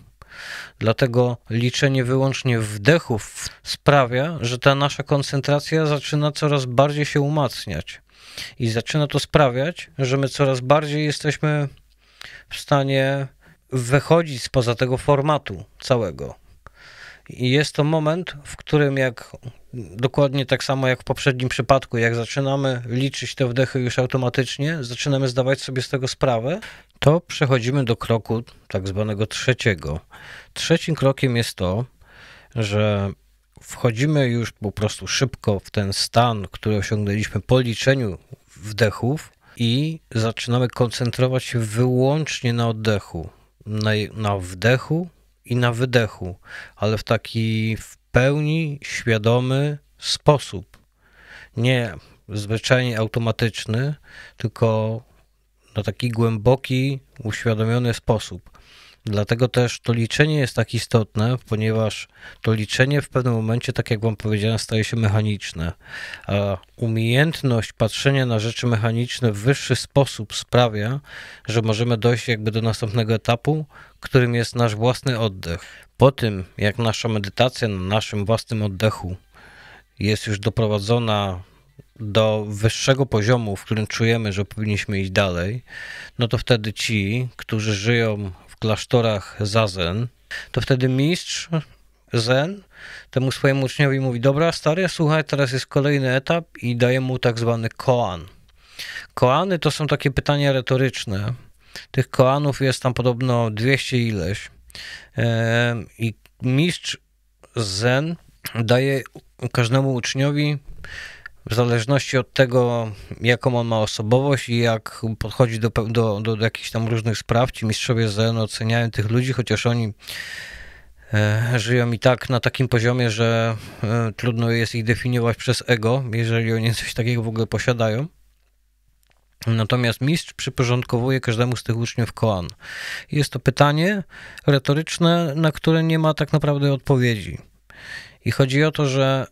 S1: Dlatego liczenie wyłącznie wdechów sprawia, że ta nasza koncentracja zaczyna coraz bardziej się umacniać i zaczyna to sprawiać, że my coraz bardziej jesteśmy w stanie wychodzić spoza tego formatu całego. I jest to moment, w którym jak dokładnie tak samo jak w poprzednim przypadku, jak zaczynamy liczyć te wdechy już automatycznie, zaczynamy zdawać sobie z tego sprawę, to przechodzimy do kroku tak zwanego trzeciego. Trzecim krokiem jest to, że wchodzimy już po prostu szybko w ten stan, który osiągnęliśmy po liczeniu wdechów i zaczynamy koncentrować się wyłącznie na oddechu, na, na wdechu i na wydechu, ale w taki w pełni świadomy sposób. Nie zwyczajnie automatyczny, tylko na taki głęboki, uświadomiony sposób. Dlatego też to liczenie jest tak istotne, ponieważ to liczenie w pewnym momencie, tak jak Wam powiedziałem, staje się mechaniczne. A umiejętność patrzenia na rzeczy mechaniczne w wyższy sposób sprawia, że możemy dojść jakby do następnego etapu, którym jest nasz własny oddech. Po tym, jak nasza medytacja na naszym własnym oddechu jest już doprowadzona do wyższego poziomu, w którym czujemy, że powinniśmy iść dalej, no to wtedy ci, którzy żyją klasztorach zazen, to wtedy mistrz zen temu swojemu uczniowi mówi, dobra stary, słuchaj, teraz jest kolejny etap i daje mu tak zwany koan. Koany to są takie pytania retoryczne. Tych koanów jest tam podobno 200 ileś. I mistrz zen daje każdemu uczniowi w zależności od tego, jaką on ma osobowość i jak podchodzi do, do, do jakichś tam różnych spraw, ci mistrzowie ZN oceniają tych ludzi, chociaż oni e, żyją i tak na takim poziomie, że e, trudno jest ich definiować przez ego, jeżeli oni coś takiego w ogóle posiadają. Natomiast mistrz przyporządkowuje każdemu z tych uczniów koan. Jest to pytanie retoryczne, na które nie ma tak naprawdę odpowiedzi. I chodzi o to, że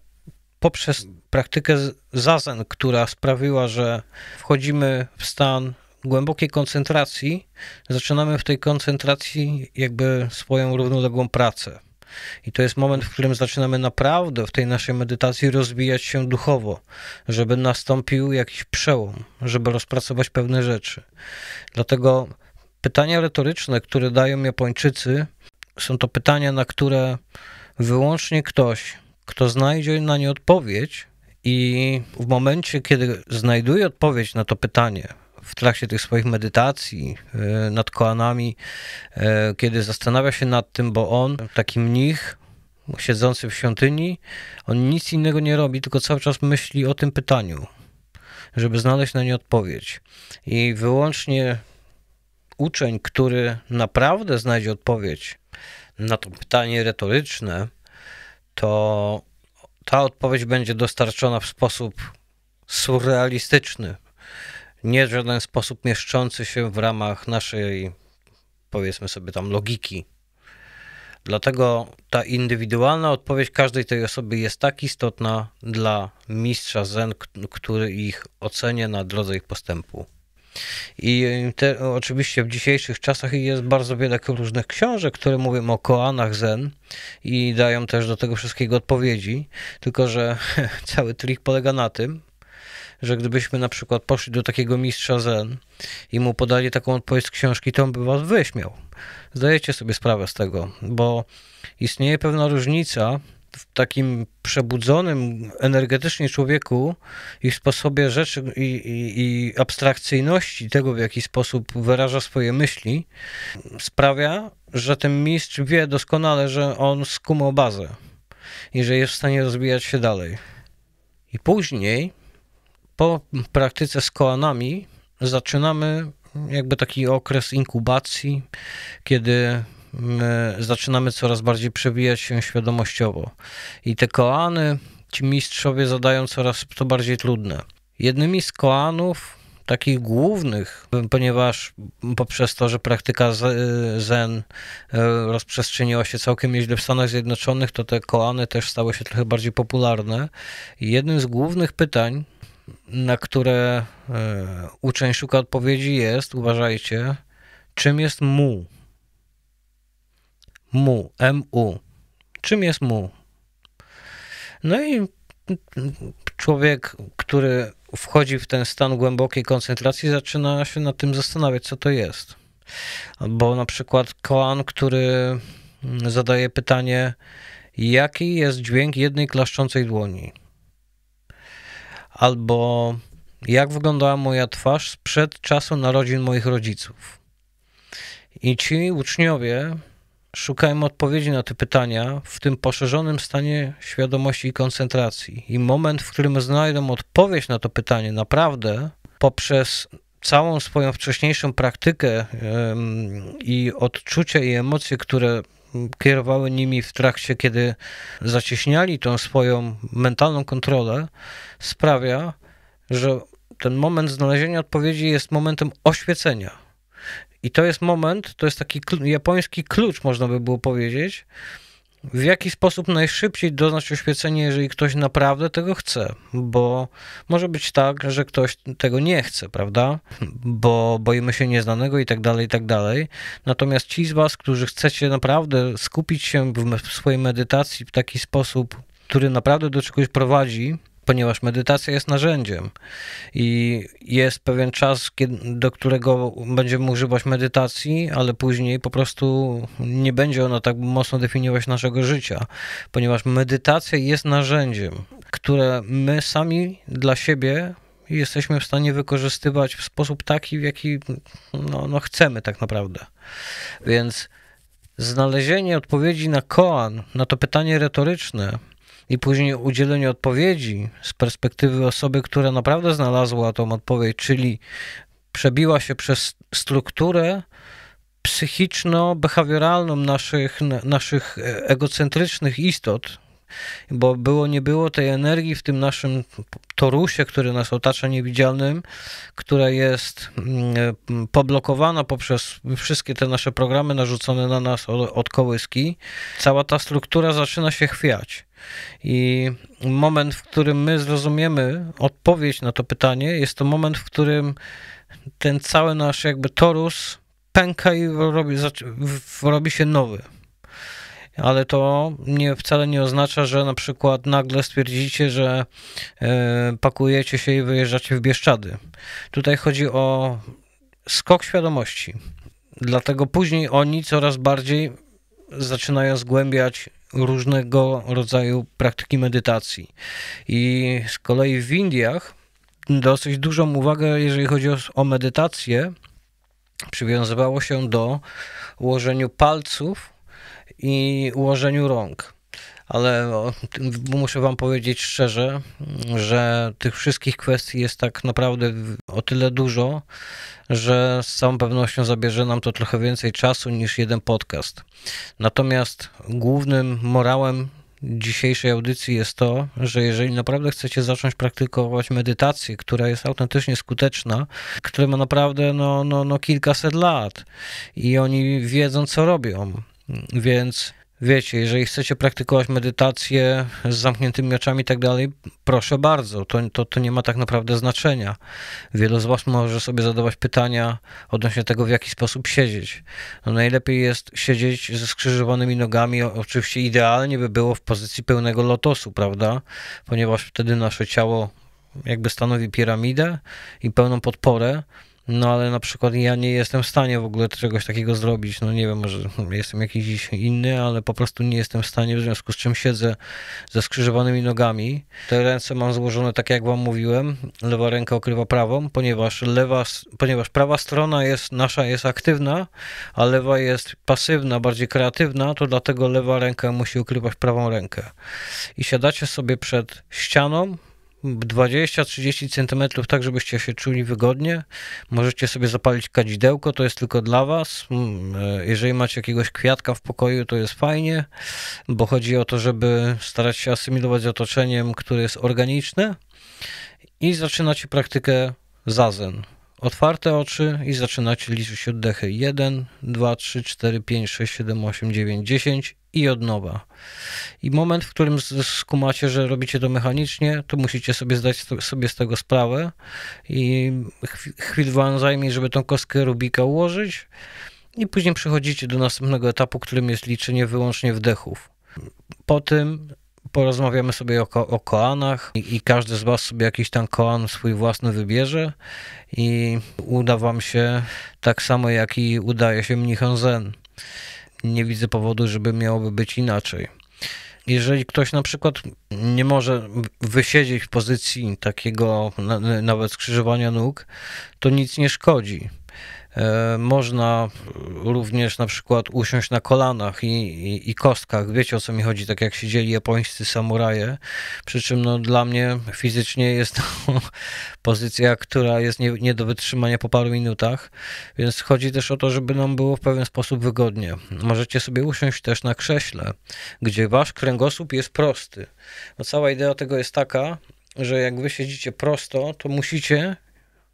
S1: poprzez praktykę zazen, która sprawiła, że wchodzimy w stan głębokiej koncentracji, zaczynamy w tej koncentracji jakby swoją równoległą pracę. I to jest moment, w którym zaczynamy naprawdę w tej naszej medytacji rozwijać się duchowo, żeby nastąpił jakiś przełom, żeby rozpracować pewne rzeczy. Dlatego pytania retoryczne, które dają Japończycy, są to pytania, na które wyłącznie ktoś, kto znajdzie na nie odpowiedź i w momencie, kiedy znajduje odpowiedź na to pytanie, w trakcie tych swoich medytacji e, nad koanami, e, kiedy zastanawia się nad tym, bo on, taki mnich, siedzący w świątyni, on nic innego nie robi, tylko cały czas myśli o tym pytaniu, żeby znaleźć na nie odpowiedź. I wyłącznie uczeń, który naprawdę znajdzie odpowiedź na to pytanie retoryczne, to ta odpowiedź będzie dostarczona w sposób surrealistyczny, nie w żaden sposób mieszczący się w ramach naszej, powiedzmy sobie tam, logiki. Dlatego ta indywidualna odpowiedź każdej tej osoby jest tak istotna dla mistrza Zen, który ich ocenia na drodze ich postępu. I y, te, oczywiście w dzisiejszych czasach jest bardzo wiele różnych książek, które mówią o koanach zen i dają też do tego wszystkiego odpowiedzi, tylko że <laughs> cały trik polega na tym, że gdybyśmy na przykład poszli do takiego mistrza Zen i mu podali taką odpowiedź z książki, to on by was wyśmiał. Zdajecie sobie sprawę z tego, bo istnieje pewna różnica w takim przebudzonym energetycznie człowieku i w sposobie rzeczy i, i, i abstrakcyjności tego, w jaki sposób wyraża swoje myśli, sprawia, że ten mistrz wie doskonale, że on skumał bazę i że jest w stanie rozwijać się dalej. I później, po praktyce z koanami, zaczynamy jakby taki okres inkubacji, kiedy zaczynamy coraz bardziej przewijać się świadomościowo. I te koany ci mistrzowie zadają coraz to bardziej trudne. Jednymi z koanów takich głównych, ponieważ poprzez to, że praktyka e, zen e, rozprzestrzeniła się całkiem nieźle w Stanach Zjednoczonych, to te koany też stały się trochę bardziej popularne. I jednym z głównych pytań, na które e, uczeń szuka odpowiedzi jest, uważajcie, czym jest mu? mu, mu. Czym jest mu? No i człowiek, który wchodzi w ten stan głębokiej koncentracji, zaczyna się nad tym zastanawiać, co to jest. Bo na przykład koan, który zadaje pytanie, jaki jest dźwięk jednej klaszczącej dłoni? Albo jak wyglądała moja twarz sprzed czasu narodzin moich rodziców? I ci uczniowie szukałem odpowiedzi na te pytania w tym poszerzonym stanie świadomości i koncentracji. I moment, w którym znajdą odpowiedź na to pytanie naprawdę poprzez całą swoją wcześniejszą praktykę i odczucia i emocje, które kierowały nimi w trakcie, kiedy zacieśniali tą swoją mentalną kontrolę, sprawia, że ten moment znalezienia odpowiedzi jest momentem oświecenia i to jest moment, to jest taki japoński klucz, można by było powiedzieć, w jaki sposób najszybciej doznać oświecenia, jeżeli ktoś naprawdę tego chce, bo może być tak, że ktoś tego nie chce, prawda? Bo boimy się nieznanego i tak dalej, i tak dalej. Natomiast ci z Was, którzy chcecie naprawdę skupić się w, w swojej medytacji w taki sposób, który naprawdę do czegoś prowadzi, ponieważ medytacja jest narzędziem i jest pewien czas, do którego będziemy używać medytacji, ale później po prostu nie będzie ona tak mocno definiować naszego życia, ponieważ medytacja jest narzędziem, które my sami dla siebie jesteśmy w stanie wykorzystywać w sposób taki, w jaki no, no chcemy tak naprawdę. Więc znalezienie odpowiedzi na koan, na to pytanie retoryczne, i później udzielenie odpowiedzi z perspektywy osoby, która naprawdę znalazła tą odpowiedź, czyli przebiła się przez strukturę psychiczno-behawioralną naszych, naszych e-, egocentrycznych istot, bo było nie było tej energii w tym naszym torusie, który nas otacza niewidzialnym, która jest mm, poblokowana poprzez wszystkie te nasze programy narzucone na nas od, od kołyski. Cała ta struktura zaczyna się chwiać. I moment, w którym my zrozumiemy odpowiedź na to pytanie, jest to moment, w którym ten cały nasz jakby torus pęka i robi, robi się nowy ale to nie, wcale nie oznacza, że na przykład nagle stwierdzicie, że e, pakujecie się i wyjeżdżacie w Bieszczady. Tutaj chodzi o skok świadomości. Dlatego później oni coraz bardziej zaczynają zgłębiać różnego rodzaju praktyki medytacji. I z kolei w Indiach dosyć dużą uwagę, jeżeli chodzi o, o medytację, przywiązywało się do ułożeniu palców i ułożeniu rąk. Ale muszę Wam powiedzieć szczerze, że tych wszystkich kwestii jest tak naprawdę o tyle dużo, że z całą pewnością zabierze nam to trochę więcej czasu niż jeden podcast. Natomiast głównym morałem dzisiejszej audycji jest to, że jeżeli naprawdę chcecie zacząć praktykować medytację, która jest autentycznie skuteczna, która ma naprawdę no, no, no kilkaset lat i oni wiedzą, co robią, więc wiecie, jeżeli chcecie praktykować medytację z zamkniętymi oczami i tak dalej, proszę bardzo, to, to, to nie ma tak naprawdę znaczenia. Wielu z Was może sobie zadawać pytania odnośnie tego, w jaki sposób siedzieć. No, najlepiej jest siedzieć ze skrzyżowanymi nogami, oczywiście idealnie by było w pozycji pełnego lotosu, prawda? Ponieważ wtedy nasze ciało jakby stanowi piramidę i pełną podporę, no ale na przykład ja nie jestem w stanie w ogóle czegoś takiego zrobić. No nie wiem, może jestem jakiś inny, ale po prostu nie jestem w stanie, w związku z czym siedzę ze skrzyżowanymi nogami. Te ręce mam złożone tak jak wam mówiłem, lewa ręka okrywa prawą, ponieważ lewa, ponieważ prawa strona jest nasza jest aktywna, a lewa jest pasywna, bardziej kreatywna, to dlatego lewa ręka musi ukrywać prawą rękę. I siadacie sobie przed ścianą, 20-30 centymetrów, tak żebyście się czuli wygodnie. Możecie sobie zapalić kadzidełko, to jest tylko dla Was. Mm, e, jeżeli macie jakiegoś kwiatka w pokoju, to jest fajnie, bo chodzi o to, żeby starać się asymilować z otoczeniem, które jest organiczne i zaczynacie praktykę zazen otwarte oczy i zaczynacie liczyć oddechy. 1, 2, 3, 4, 5, 6, 7, 8, 9, 10 i od nowa. I moment, w którym skumacie, że robicie to mechanicznie, to musicie sobie zdać sobie z tego sprawę i chwil wam zajmie, żeby tą kostkę Rubika ułożyć i później przechodzicie do następnego etapu, którym jest liczenie wyłącznie wdechów. Po tym porozmawiamy sobie o, o koanach i, i, każdy z Was sobie jakiś tam koan swój własny wybierze i uda Wam się tak samo, jak i udaje się Mnichon Zen. Nie widzę powodu, żeby miałoby być inaczej. Jeżeli ktoś na przykład nie może wysiedzieć w pozycji takiego nawet skrzyżowania nóg, to nic nie szkodzi. E, można również na przykład usiąść na kolanach i, i, i, kostkach. Wiecie o co mi chodzi, tak jak siedzieli japońscy samuraje. Przy czym no, dla mnie fizycznie jest to <laughs> pozycja, która jest nie, nie do wytrzymania po paru minutach. Więc chodzi też o to, żeby nam było w pewien sposób wygodnie. Możecie sobie usiąść też na krześle, gdzie wasz kręgosłup jest prosty. No, cała idea tego jest taka, że jak wy siedzicie prosto, to musicie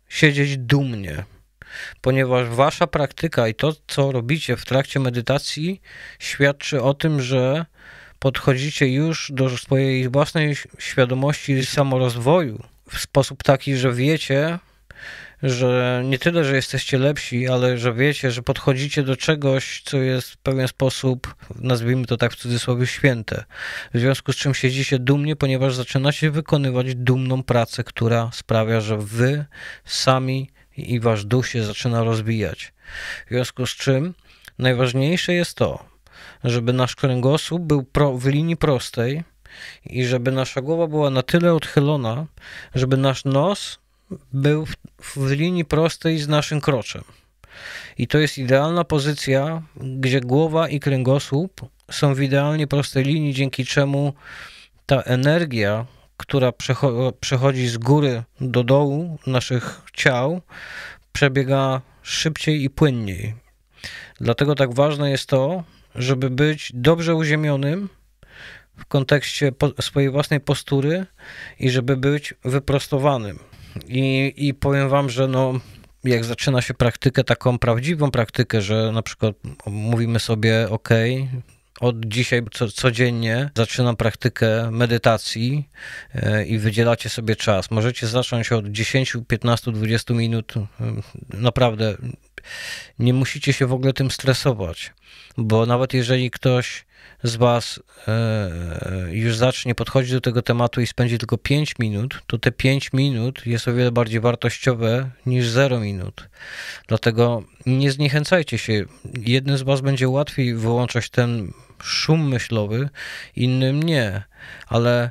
S1: siedzieć dumnie ponieważ wasza praktyka i to, co robicie w trakcie medytacji, świadczy o tym, że podchodzicie już do swojej własnej świadomości i samorozwoju w sposób taki, że wiecie, że nie tyle, że jesteście lepsi, ale że wiecie, że podchodzicie do czegoś, co jest w pewien sposób, nazwijmy to tak w cudzysłowie, święte. W związku z czym siedzicie dumnie, ponieważ zaczynacie wykonywać dumną pracę, która sprawia, że wy sami i wasz duch się zaczyna rozbijać. W związku z czym najważniejsze jest to, żeby nasz kręgosłup był pro, w linii prostej i żeby nasza głowa była na tyle odchylona, żeby nasz nos był w, w linii prostej z naszym kroczem. I to jest idealna pozycja, gdzie głowa i kręgosłup są w idealnie prostej linii, dzięki czemu ta energia która przecho przechodzi z góry do dołu naszych ciał, przebiega szybciej i płynniej. Dlatego tak ważne jest to, żeby być dobrze uziemionym w kontekście swojej własnej postury i żeby być wyprostowanym. I, I powiem Wam, że no, jak zaczyna się praktykę, taką prawdziwą praktykę, że na przykład mówimy sobie, ok, od dzisiaj co, codziennie zaczynam praktykę medytacji e, i wydzielacie sobie czas. Możecie zacząć od 10, 15, 20 minut. E, naprawdę nie musicie się w ogóle tym stresować, bo nawet jeżeli ktoś z Was e, już zacznie podchodzić do tego tematu i spędzi tylko 5 minut, to te 5 minut jest o wiele bardziej wartościowe niż 0 minut. Dlatego nie zniechęcajcie się. Jednym z Was będzie łatwiej wyłączać ten szum myślowy, innym nie, ale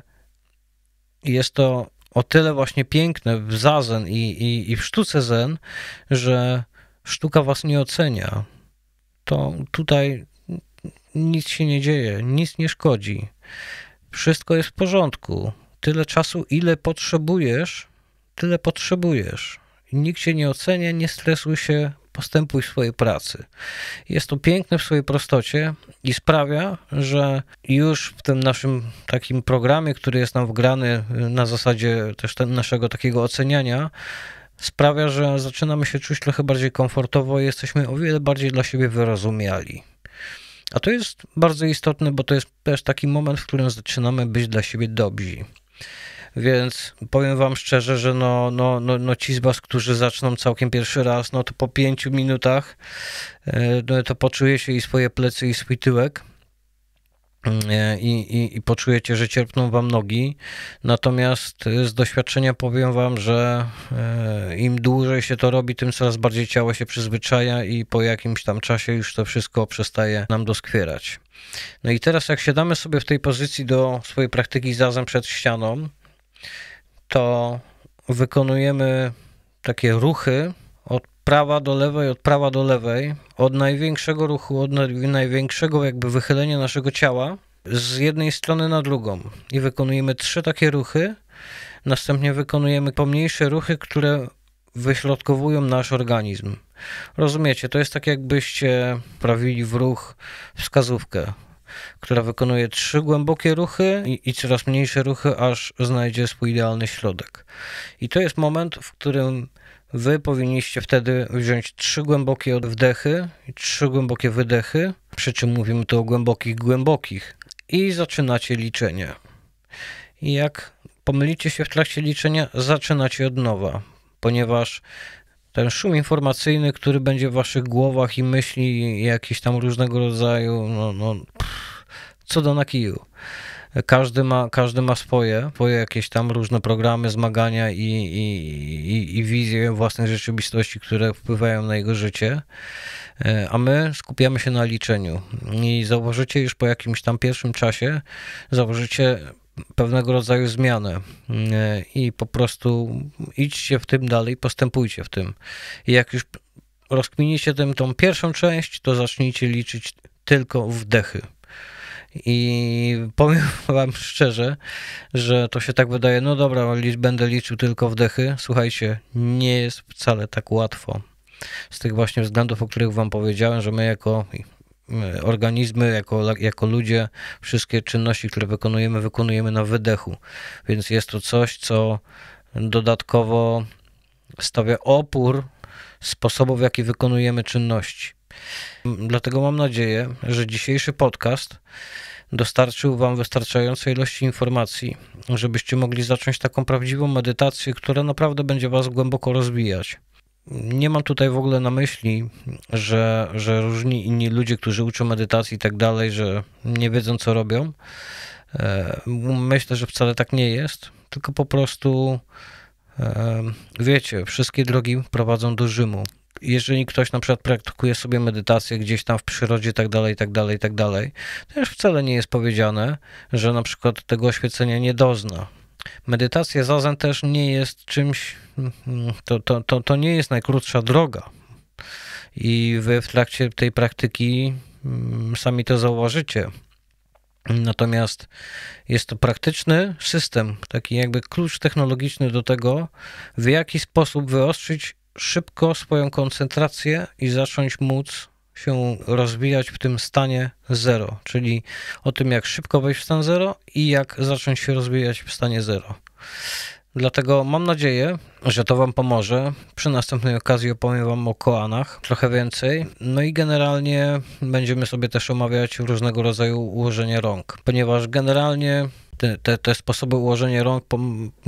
S1: jest to o tyle właśnie piękne w zazen i, i, i w sztuce zen, że sztuka was nie ocenia. To tutaj nic się nie dzieje, nic nie szkodzi. Wszystko jest w porządku. Tyle czasu, ile potrzebujesz, tyle potrzebujesz. Nikt cię nie ocenia, nie stresuj się, postępuj w swojej pracy. Jest to piękne w swojej prostocie i sprawia, że już w tym naszym takim programie, który jest nam wgrany na zasadzie też naszego takiego oceniania, sprawia, że zaczynamy się czuć trochę bardziej komfortowo i jesteśmy o wiele bardziej dla siebie wyrozumiali. A to jest bardzo istotne, bo to jest też taki moment, w którym zaczynamy być dla siebie dobrzy więc powiem wam szczerze, że no, no, no, no ci z was, którzy zaczną całkiem pierwszy raz, no to po pięciu minutach e, no to poczuje się i swoje plecy, i swój tyłek. E, I, i, i, poczujecie, że cierpną wam nogi. Natomiast e, z doświadczenia powiem wam, że im dłużej się to robi, tym coraz bardziej ciało się przyzwyczaja i po jakimś tam czasie już to wszystko przestaje nam doskwierać. No i teraz jak siadamy sobie w tej pozycji do swojej praktyki zazem przed ścianą, to wykonujemy takie ruchy od prawa do lewej, od prawa do lewej, od największego ruchu, od największego jakby wychylenia naszego ciała z jednej strony na drugą i wykonujemy trzy takie ruchy. Następnie wykonujemy pomniejsze ruchy, które wyśrodkowują nasz organizm. Rozumiecie, to jest tak jakbyście prawili w ruch wskazówkę która wykonuje trzy głębokie ruchy i, i coraz mniejsze ruchy, aż znajdzie swój idealny środek. I to jest moment, w którym Wy powinniście wtedy wziąć trzy głębokie wdechy i trzy głębokie wydechy, przy czym mówimy tu o głębokich, głębokich, i zaczynacie liczenie. I jak pomylicie się w trakcie liczenia, zaczynacie od nowa, ponieważ ten szum informacyjny, który będzie w waszych głowach i myśli jakieś tam różnego rodzaju, no, no pff, co do na kiju. Każdy ma, każdy ma swoje, swoje jakieś tam różne programy, zmagania i, i, i, i wizje własnej rzeczywistości, które wpływają na jego życie, e, a my skupiamy się na liczeniu. I zauważycie już po jakimś tam pierwszym czasie, zauważycie pewnego rodzaju zmianę e, i po prostu idźcie w tym dalej, postępujcie w tym. I jak już rozkminicie tym, tą pierwszą część, to zacznijcie liczyć tylko wdechy. I powiem <laughs> Wam szczerze, że to się tak wydaje, no dobra, będę liczył tylko wdechy. Słuchajcie, nie jest wcale tak łatwo. Z tych właśnie względów, o których Wam powiedziałem, że my jako E, organizmy, jako, jako ludzie, wszystkie czynności, które wykonujemy, wykonujemy na wydechu. Więc jest to coś, co dodatkowo stawia opór sposobów, w jaki wykonujemy czynności. Dlatego mam nadzieję, że dzisiejszy podcast dostarczył Wam wystarczającej ilości informacji, żebyście mogli zacząć taką prawdziwą medytację, która naprawdę będzie Was głęboko rozwijać nie mam tutaj w ogóle na myśli, że, że różni inni ludzie, którzy uczą medytacji i tak dalej, że nie wiedzą, co robią. E, myślę, że wcale tak nie jest, tylko po prostu e, wiecie, wszystkie drogi prowadzą do Rzymu. Jeżeli ktoś na przykład praktykuje sobie medytację gdzieś tam w przyrodzie, tak dalej, tak dalej, tak dalej, to już wcale nie jest powiedziane, że na przykład tego oświecenia nie dozna. Medytacja zazen też nie jest czymś to, to, to, to nie jest najkrótsza droga. I wy w trakcie tej praktyki mm, sami to zauważycie. Natomiast jest to praktyczny system, taki jakby klucz technologiczny do tego, w jaki sposób wyostrzyć szybko swoją koncentrację i zacząć móc się rozwijać w tym stanie zero, czyli o tym, jak szybko wejść w stan zero i jak zacząć się rozwijać w stanie zero. Dlatego mam nadzieję, że to Wam pomoże. Przy następnej okazji opowiem Wam o koanach trochę więcej. No i generalnie będziemy sobie też omawiać różnego rodzaju ułożenie rąk, ponieważ generalnie te, te, te, sposoby ułożenia rąk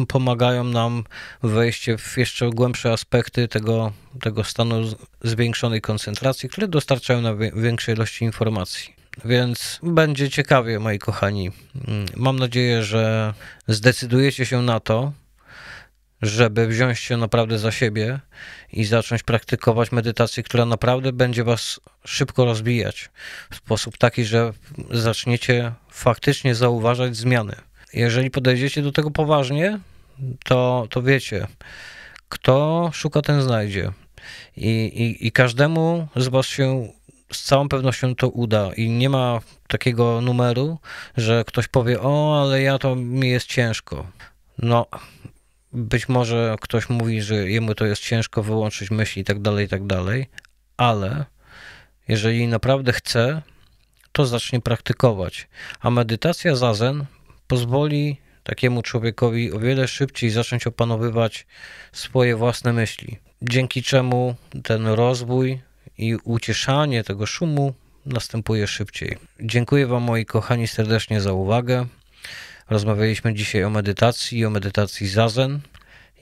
S1: pomagają nam wejść w jeszcze głębsze aspekty tego, tego stanu zwiększonej koncentracji, które dostarczają nam większej ilości informacji. Więc będzie ciekawie, moi kochani. Mm, mam nadzieję, że zdecydujecie się na to, żeby wziąć się naprawdę za siebie i zacząć praktykować medytację, która naprawdę będzie was szybko rozbijać w sposób taki, że zaczniecie faktycznie zauważać zmiany. Jeżeli podejdziecie do tego poważnie, to, to wiecie, kto szuka, ten znajdzie. I, i, I każdemu z was się z całą pewnością to uda i nie ma takiego numeru, że ktoś powie: O, ale ja to mi jest ciężko. No, być może ktoś mówi, że jemu to jest ciężko wyłączyć myśli i tak dalej, i tak dalej, ale jeżeli naprawdę chce, to zacznie praktykować. A medytacja zazen pozwoli takiemu człowiekowi o wiele szybciej zacząć opanowywać swoje własne myśli, dzięki czemu ten rozwój i ucieszanie tego szumu następuje szybciej. Dziękuję Wam moi kochani serdecznie za uwagę. Rozmawialiśmy dzisiaj o medytacji, o medytacji zazen.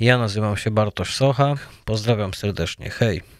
S1: Ja nazywam się Bartosz Socha. Pozdrawiam serdecznie. Hej!